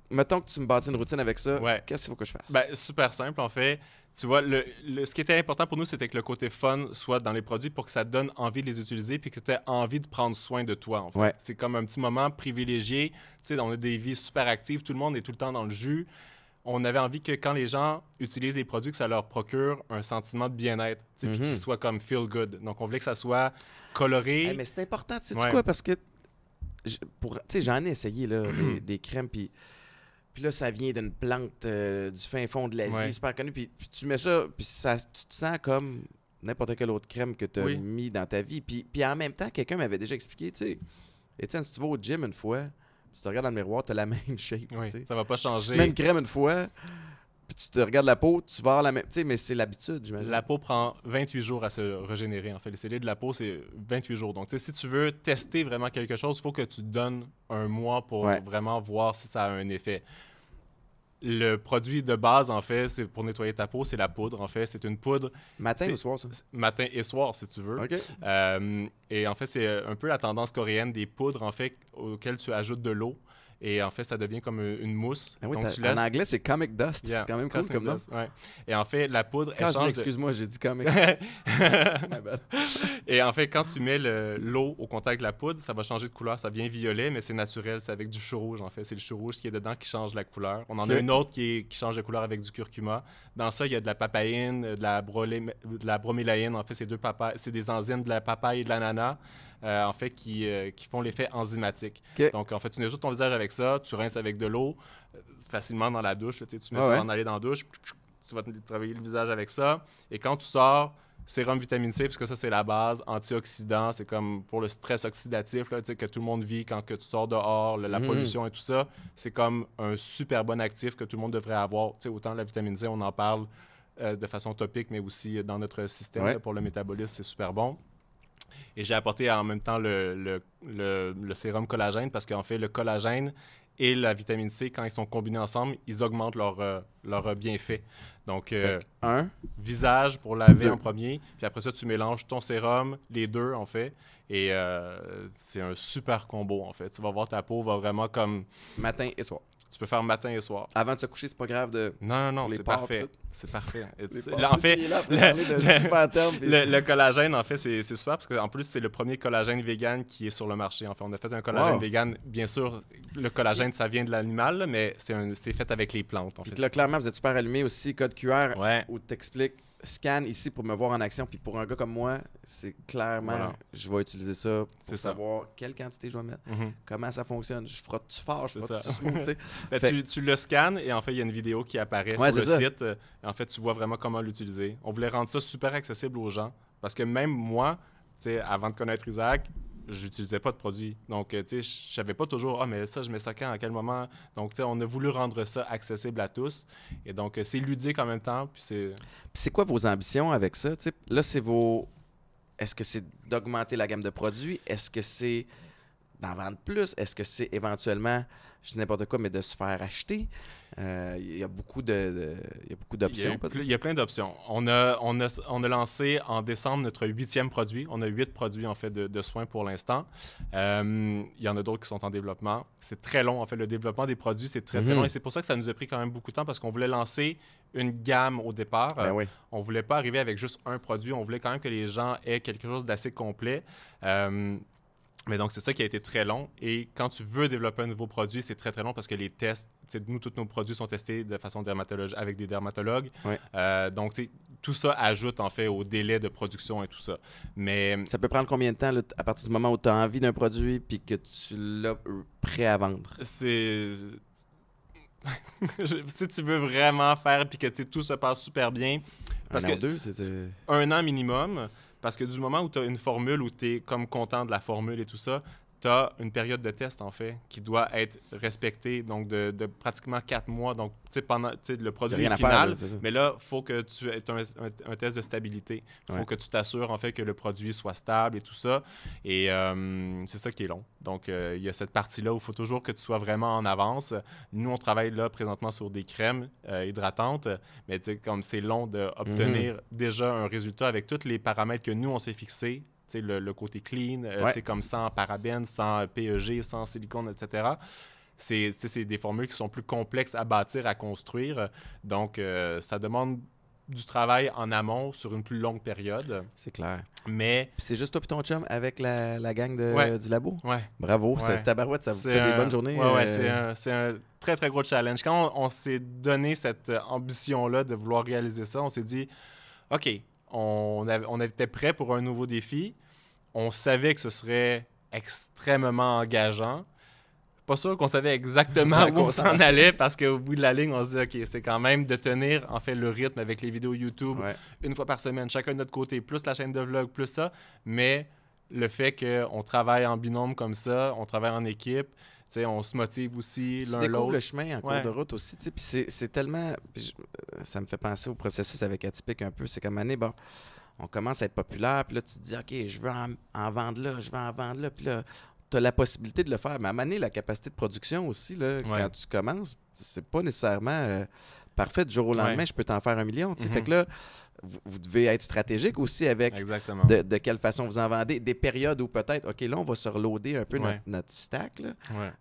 Speaker 1: mettons que tu me bâtis une routine avec
Speaker 2: ça, qu'est-ce qu'il faut que je fasse? Ben, super simple, en fait. Tu vois, ce qui était important pour nous, c'était que le côté fun soit dans les produits pour que ça donne envie de les utiliser puis que tu aies envie de prendre soin de toi. En fait. C'est comme un petit moment privilégié. Tu sais, on a des vies super actives, tout le monde est tout le temps dans le jus on avait envie que quand les gens utilisent les produits, que ça leur procure un sentiment de bien-être, puis mhm. qu'ils soient comme feel good. Donc, on voulait que ça soit coloré. mais c'est important, tu sais quoi, parce
Speaker 1: que tu sais, j'en ai essayé là, des, crèmes, puis. Puis là, ça vient d'une plante euh, du fin fond de l'Asie, ouais. super connue. Puis, tu mets ça, puis ça, tu te sens comme n'importe quelle autre crème que tu as mis dans ta vie. Puis, puis en même temps, quelqu'un m'avait déjà expliqué, tu sais, Étienne, si tu vas au gym une fois, tu te regardes dans le miroir, tu as la même shape. Oui, ça va pas changer. même une crème
Speaker 2: une fois, puis tu te regardes la peau, tu vas avoir la même. Tu sais, mais c'est l'habitude, j'imagine. La peau prend 28 jours à se régénérer, en fait. Les cellules de la peau, c'est 28 jours. Donc, si tu veux tester vraiment quelque chose, il faut que tu donnes un mois pour vraiment voir si ça a un effet le produit de base, en fait, c'est pour nettoyer ta peau, c'est la poudre, en fait. C'est une poudre. Matin ou soir, ça Matin et soir, si tu veux. Euh, et en fait, c'est euh, un peu la tendance coréenne des poudres, en fait, auxquelles tu ajoutes de l'eau et en fait, ça devient comme euh, une mousse. Ben tu En anglais, c'est comic dust. C'est quand même cool comme nom. Et en fait, la poudre, change. Excuse-moi, j'ai dit comic. et en fait, quand tu mets l'eau au contact de la poudre, ça va changer de couleur. Ça devient violet, mais c'est naturel. C'est avec du chou rouge, en fait. C'est le chou rouge qui est dedans qui change la couleur. On en a une autre qui, qui change de couleur avec du curcuma. Dans ça, il y a de la papaïne, de la, brolé... la bromélaïne. En fait, c'est deux papa... c'est des enzymes de la papaye et de l'ananas. Euh, en fait, euh, qui, font l'effet enzymatique. Donc, en fait, tu nettoies ton visage avec ça, tu rinces avec de l'eau euh, facilement dans la douche. tu mets ça en aller dans la douche, tu vas travailler le visage avec ça. Et quand tu sors, sérum vitamine C, parce que ça, c'est la base, antioxydant, c'est comme pour le stress oxydatif que tout le monde vit quand que tu sors dehors, la mm. pollution et tout ça. C'est comme un super bon actif que tout le monde devrait avoir. autant la vitamine C, on en parle de façon topique, mais aussi dans notre système pour le métabolisme, c'est super bon. Et j'ai apporté en même temps le, le, le, sérum collagène parce qu'en fait, le collagène et la vitamine C, quand ils sont combinés ensemble, ils augmentent leur, euh, leur euh, bienfait. Donc, euh, un visage pour laver en premier, puis après ça, tu mélanges ton sérum, les deux en fait, et c'est un super combo en fait. Tu vas voir ta peau va vraiment comme. Matin et soir. Tu peux faire matin et soir. Avant de se coucher, c'est pas grave de. Non, non, non, c'est parfait. C'est parfait. en fait, le, collagène, en fait, c'est super parce qu'en plus, c'est le premier collagène vegan qui est sur le marché. En fait, on a fait un collagène vegan. Bien sûr, le collagène, ça vient de l'animal, mais c'est fait avec les plantes. En fait. là,
Speaker 1: clairement, vous êtes super allumé aussi, code QR, ouais. où expliques scan ici pour me voir en action. Puis pour un gars comme moi, c'est clairement, je vais utiliser ça pour savoir
Speaker 2: quelle quantité je vais mettre, mhm. comment ça fonctionne. Je frotte-tu fort, je frotte-tu ben, tu, le scans, et en fait, il y a une vidéo qui apparaît sur le site. Et euh, en fait, tu vois vraiment comment l'utiliser. On voulait rendre ça super accessible aux gens parce que même moi, tu avant de connaître Isaac, j'utilisais pas de produit. Donc, euh, tu sais, je savais pas toujours, ah, mais ça, je mets ça quand, à quel moment. Donc, tu sais, on a voulu rendre ça accessible à tous. Et donc, euh, c'est ludique en même temps. Puis c'est.
Speaker 1: c'est quoi vos ambitions avec ça? type? là, c'est vos. Est-ce que c'est d'augmenter la gamme de produits? Est-ce que c'est d'en vendre plus? Est-ce que c'est éventuellement je dis n'importe quoi, mais de se faire acheter. Euh, il y a beaucoup de, beaucoup d'options.
Speaker 2: Il y, a, plein d'options. On a, on, a, on a lancé en décembre notre huitième produit. On a huit produits en fait de, soins pour l'instant. Euh, il y en a d'autres qui sont en développement. C'est très long en fait le développement des produits, c'est très très mm. long et c'est pour ça que ça nous a pris quand même beaucoup de temps parce qu'on voulait lancer une gamme au départ. On ben ne On voulait pas arriver avec juste un produit. On voulait quand même que les gens aient quelque chose d'assez complet. Euh, mais donc, c'est ça qui a été très long. Et quand tu veux développer un nouveau produit, c'est très, très long parce que les tests, nous, tous nos produits sont testés de façon dermatologique avec des dermatologues. Euh, donc, tout ça ajoute en fait au délai de production et tout ça.
Speaker 1: Mais euh, ça peut prendre combien de temps à partir du moment où tu as envie d'un produit puis que tu l'as prêt à vendre
Speaker 2: C'est euh, si tu veux vraiment faire et que tout se passe super bien parce un que deux deux, un an minimum parce que du moment où tu as une formule, où tu es comme content de la formule et tout ça, tu as une période de test, en fait, qui doit être respectée, donc de, pratiquement quatre mois. Donc, tu sais, pendant le produit final, mais là, il faut que tu aies un, test de stabilité. Il faut que tu t'assures, en fait, que le produit soit stable et tout ça. Et euh, c'est ça qui est long. Donc, euh, il y a cette partie-là où il faut toujours que tu sois vraiment en avance. Nous, on travaille là présentement sur des crèmes euh, hydratantes, mais comme c'est long d'obtenir mhm. déjà un résultat avec tous les paramètres que nous, on s'est fixés le, le, côté clean, c'est euh, comme sans parabènes, sans PEG, sans silicone, etc. C'est des formules qui sont plus complexes à bâtir, à construire. Donc, euh, ça demande du travail en amont sur une plus longue période. C'est clair.
Speaker 1: Mais. C'est juste toi et ton chum avec la, la gang de, du labo. Ouais. Bravo, c'est tabarouette, ça vous fait des bonnes journées. Ouais, euh.
Speaker 2: c'est un, très, très gros challenge. Quand on, on s'est donné cette ambition-là de vouloir réaliser ça, on s'est dit OK, on, était prêt pour un nouveau défi. On savait que ce serait extrêmement engageant. Pas sûr qu'on savait exactement où on s'en allait parce qu'au bout de la ligne, on se dit OK, c'est quand même de tenir en fait le rythme avec les vidéos YouTube une fois par semaine, chacun de notre côté, plus la chaîne de vlog, plus ça. Mais le fait qu'on travaille en binôme comme ça, on travaille en équipe, T'sais, on se motive aussi l'un l'autre. le chemin en cours de route
Speaker 1: aussi. Puis c'est tellement. Euh, ça me fait penser au processus avec Atypique un peu. C'est comme année, bon, on commence à être populaire, puis là, tu te dis, OK, je veux en, vendre là, je veux en vendre là. Puis là, tu as la possibilité de le faire. Mais à un la capacité de production aussi, là, quand tu commences, c'est pas nécessairement. Euh, parfait, du jour au lendemain, je peux t'en faire un million. Fait mhm. que là, vous, devez être stratégique aussi avec de, quelle façon vous en vendez. Des périodes où peut-être, OK, là, on va se reloader un peu notre, stack,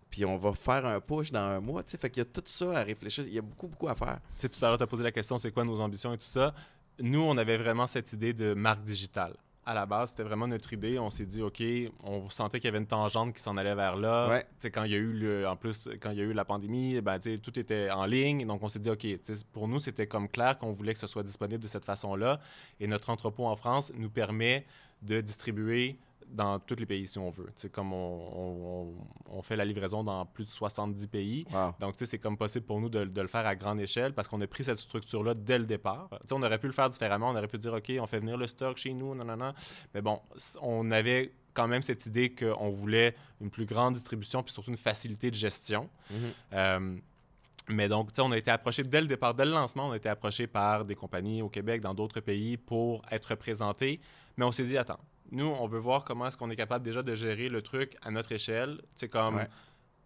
Speaker 1: puis on va faire un push dans un mois. Fait qu'il y a tout ça à
Speaker 2: réfléchir. Il y a beaucoup, beaucoup à faire. Tu tout à l'heure, tu as posé la question, c'est quoi nos ambitions et tout ça. Nous, on avait vraiment cette idée de marque digitale à la base, c'était vraiment notre idée. On s'est dit, OK, on sentait qu'il y avait une tangente qui s'en allait vers là. Quand il y a eu en plus, quand il la pandémie, eh ben, tout était en ligne. Donc, on s'est dit, OK, pour nous, c'était comme clair qu'on voulait que ce soit disponible de cette façon-là. Et notre entrepôt en France nous permet de distribuer dans tous les pays, si on veut. C'est comme on, on, fait la livraison dans plus de 70 pays. Donc, c'est comme possible pour nous de, de, le faire à grande échelle parce qu'on a pris cette structure-là dès le départ. on aurait pu le faire différemment. On aurait pu dire, OK, on fait venir le stock chez nous, non, non, non. Mais bon, on avait quand même cette idée qu'on voulait une plus grande distribution puis surtout une facilité de gestion. Mm-hmm. Euh, mais donc, on a été approché dès le départ, dès le lancement, on a été approché par des compagnies au Québec, dans d'autres pays pour être représentés. Mais on s'est dit, attends, nous, on veut voir comment est-ce qu'on est capable déjà de gérer le truc à notre échelle. C'est comme.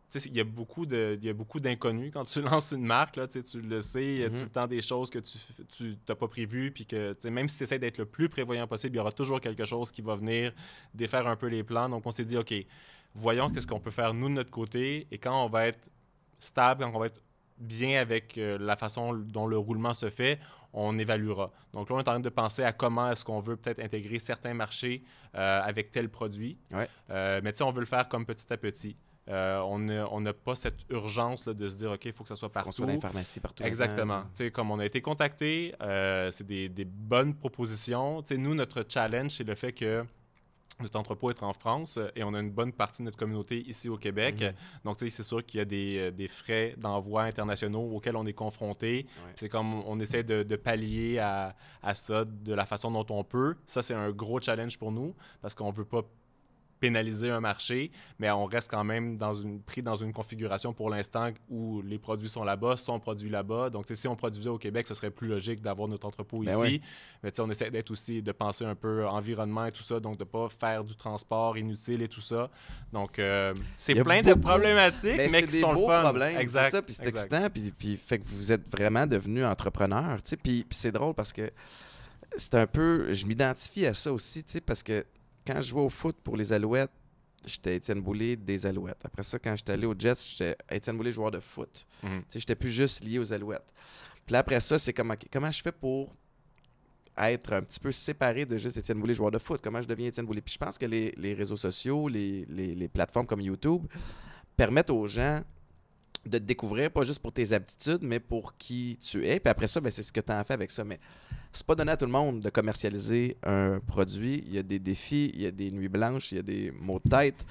Speaker 2: sais, il y a beaucoup de beaucoup d'inconnus quand tu lances une marque là, tu le sais, il y a mhm. tout le temps des choses que tu n'as t'as pas prévues puis que même si tu essaies d'être le plus prévoyant possible, il y aura toujours quelque chose qui va venir défaire un peu les plans. Donc on s'est dit OK, voyons qu'est-ce qu'on peut faire nous de notre côté et quand on va être stable, quand on va être bien avec euh, la façon dont le roulement se fait, on évaluera. Donc là, on est en train de penser à comment est-ce qu'on veut peut-être intégrer certains marchés euh, avec tel produit. Euh, mais tu sais, on veut le faire comme petit à petit. on n'a pas cette urgence là, de se dire, OK, il faut que ça soit partout. on soit dans pharmacies partout. Exactement. Tu sais, comme on a été contacté, c'est des, des, bonnes propositions. Tu sais, nous, notre challenge, c'est le fait que notre entrepôt est en France euh, et on a une bonne partie de notre communauté ici au Québec. Mhm. Euh, donc, tu sais, c'est sûr qu'il y a des, euh, frais d'envoi internationaux auxquels on est confronté. C'est comme on essaie de, pallier à, à, ça de la façon dont on peut. Ça, c'est un gros challenge pour nous parce qu'on ne veut pas pénaliser un marché, mais on reste quand même dans une, pris dans une configuration pour l'instant où les produits sont là-bas, sont produits là-bas. Donc, si on produisait au Québec, ce serait plus logique d'avoir notre entrepôt ben ici. Mais on essaie d'être aussi, de penser un peu environnement et tout ça, donc de ne pas faire du transport inutile et tout ça. Donc, euh, c'est plein de problématiques, ben, mais, qui sont problèmes. Exact. C'est ça, puis c'est excitant, puis,
Speaker 1: fait que vous êtes vraiment devenu entrepreneur. puis c'est drôle parce que c'est un peu. Je m'identifie à ça aussi, parce que quand je jouais au foot pour les Alouettes, j'étais Étienne Boulay des Alouettes. Après ça, quand j'étais allé au Jets, j'étais Étienne Boulay joueur de foot. Mhm. Tu Je plus juste lié aux Alouettes. Puis après ça, c'est comment, comment je fais pour être un petit peu séparé de juste Étienne Boulay joueur de foot? Comment je deviens Étienne Boulay? Puis je pense que les, réseaux sociaux, les, les, plateformes comme YouTube permettent aux gens de te découvrir, pas juste pour tes aptitudes, mais pour qui tu es. Puis après ça, ben, c'est ce que tu en fais avec ça. Mais c'est pas donné à tout le monde de commercialiser un produit. Il y a des défis, il y a des nuits blanches, il y a des maux de tête.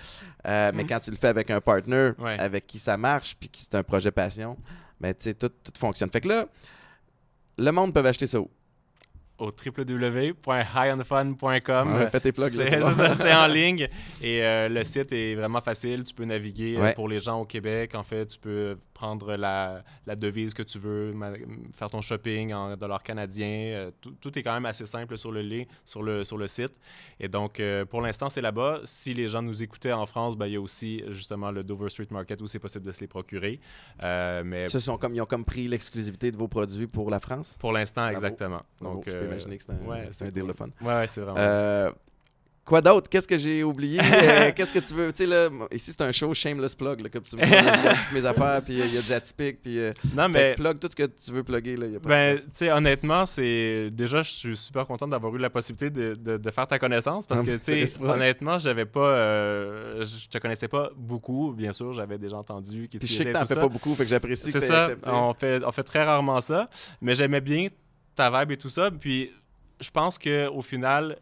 Speaker 1: Euh, mais quand tu le fais avec un partner avec qui ça marche, puis qui c'est un projet passion, ben, tu sais, tout, tout fonctionne. Fait que là, le monde peut acheter ça où? au
Speaker 2: www.highonthefun.com. C'est ça, c'est en ligne. Et euh, le site est vraiment facile. Tu peux naviguer euh, pour les gens au Québec. En fait, tu peux prendre la, la devise que tu veux, faire ton shopping en dollars canadiens. Euh, tout, tout, est quand même assez simple sur le sur le, sur le site. Et donc, pour l'instant, c'est là-bas. Si les gens nous écoutaient en France, ben, il y a aussi justement le Dover Street Market où c'est possible de se les procurer. mais... Ce sont comme, ils ont comme pris l'exclusivité de vos produits pour la France? Pour l'instant, exactement. Donc, imaginer que c'est un,
Speaker 1: ouais, fun. Ouais, c'est vraiment. Euh, quoi d'autre? Qu'est-ce que j'ai oublié? Euh, qu'est-ce que tu veux? Tu sais, là, ici, c'est un show shameless plug, comme tu veux. toutes mes affaires, puis euh, il y a des atypiques, puis... non, mais... Plug tout ce que tu veux plugger, là, ben,
Speaker 2: tu sais, honnêtement, c'est... Déjà, je suis super content d'avoir eu la possibilité de, de, faire ta connaissance, parce ah, que, tu sais, honnêtement, j'avais pas... je te connaissais pas beaucoup, bien sûr, j'avais déjà entendu... Puis je sais t'en fais pas beaucoup, fait que j'apprécie C'est ça, on fait, on fait très rarement ça, mais j'aimais bien vibe et tout ça. Puis je pense qu'au final,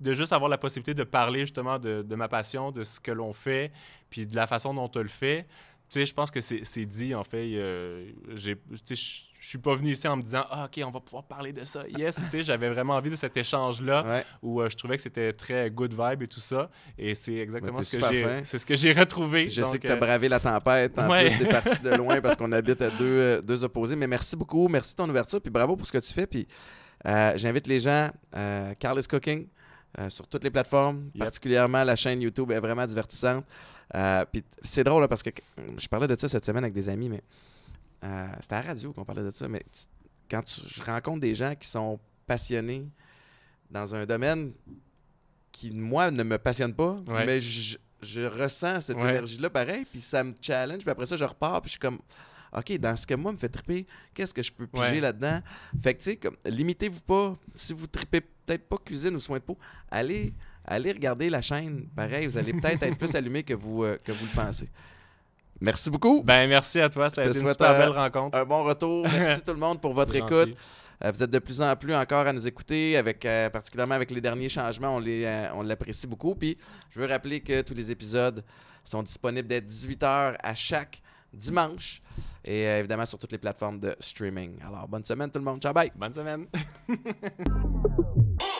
Speaker 2: de juste avoir la possibilité de parler justement de, de ma passion, de ce que l'on fait, puis de la façon dont on le fait, tu sais, je pense que c'est dit, en fait. Euh, je je suis pas venu ici en me disant, ah, OK, on va pouvoir parler de ça. Yes, tu sais, j'avais vraiment envie de cet échange-là où euh, je trouvais que c'était très good vibe et tout ça. Et c'est exactement ce, que j'ai, c'est ce que j'ai retrouvé. je sais que tu as euh, bravé la tempête en plus des parti de loin parce qu'on habite à
Speaker 1: deux, opposés. Mais merci beaucoup. Merci de ton ouverture. Puis bravo pour ce que tu fais. Puis j'invite les gens. Carl Cooking. Euh, sur toutes les plateformes, particulièrement la chaîne YouTube est vraiment divertissante. Euh, puis c'est drôle parce que je parlais de ça cette semaine avec des amis, mais euh, c'était à la radio qu'on parlait de ça. Mais quand je rencontre des gens qui sont passionnés dans un domaine qui, moi, ne me passionne pas, mais je, je, ressens cette énergie-là pareil, puis ça me challenge, puis après ça, je repars, puis je suis comme. OK, dans ce que moi me fait triper, qu'est-ce que je peux piger là-dedans? Fait que, tu sais, limitez-vous pas. Si vous tripez peut-être pas cuisine ou soins de peau, allez, allez regarder la chaîne. Pareil, vous allez peut-être être plus allumé que vous, euh, que vous le pensez. Merci beaucoup. Ben merci à toi, ça a été une super euh, belle rencontre. Un bon retour. Merci tout le monde pour votre écoute. Euh, vous êtes de plus en plus encore à nous écouter, avec, particulièrement avec les derniers changements, on, les, on l'apprécie beaucoup. Puis je veux rappeler que tous les épisodes sont disponibles dès 18h à chaque dimanche. Et euh, évidemment sur toutes les plateformes de streaming. Alors, bonne semaine tout le monde. Ciao, bye. Bonne semaine.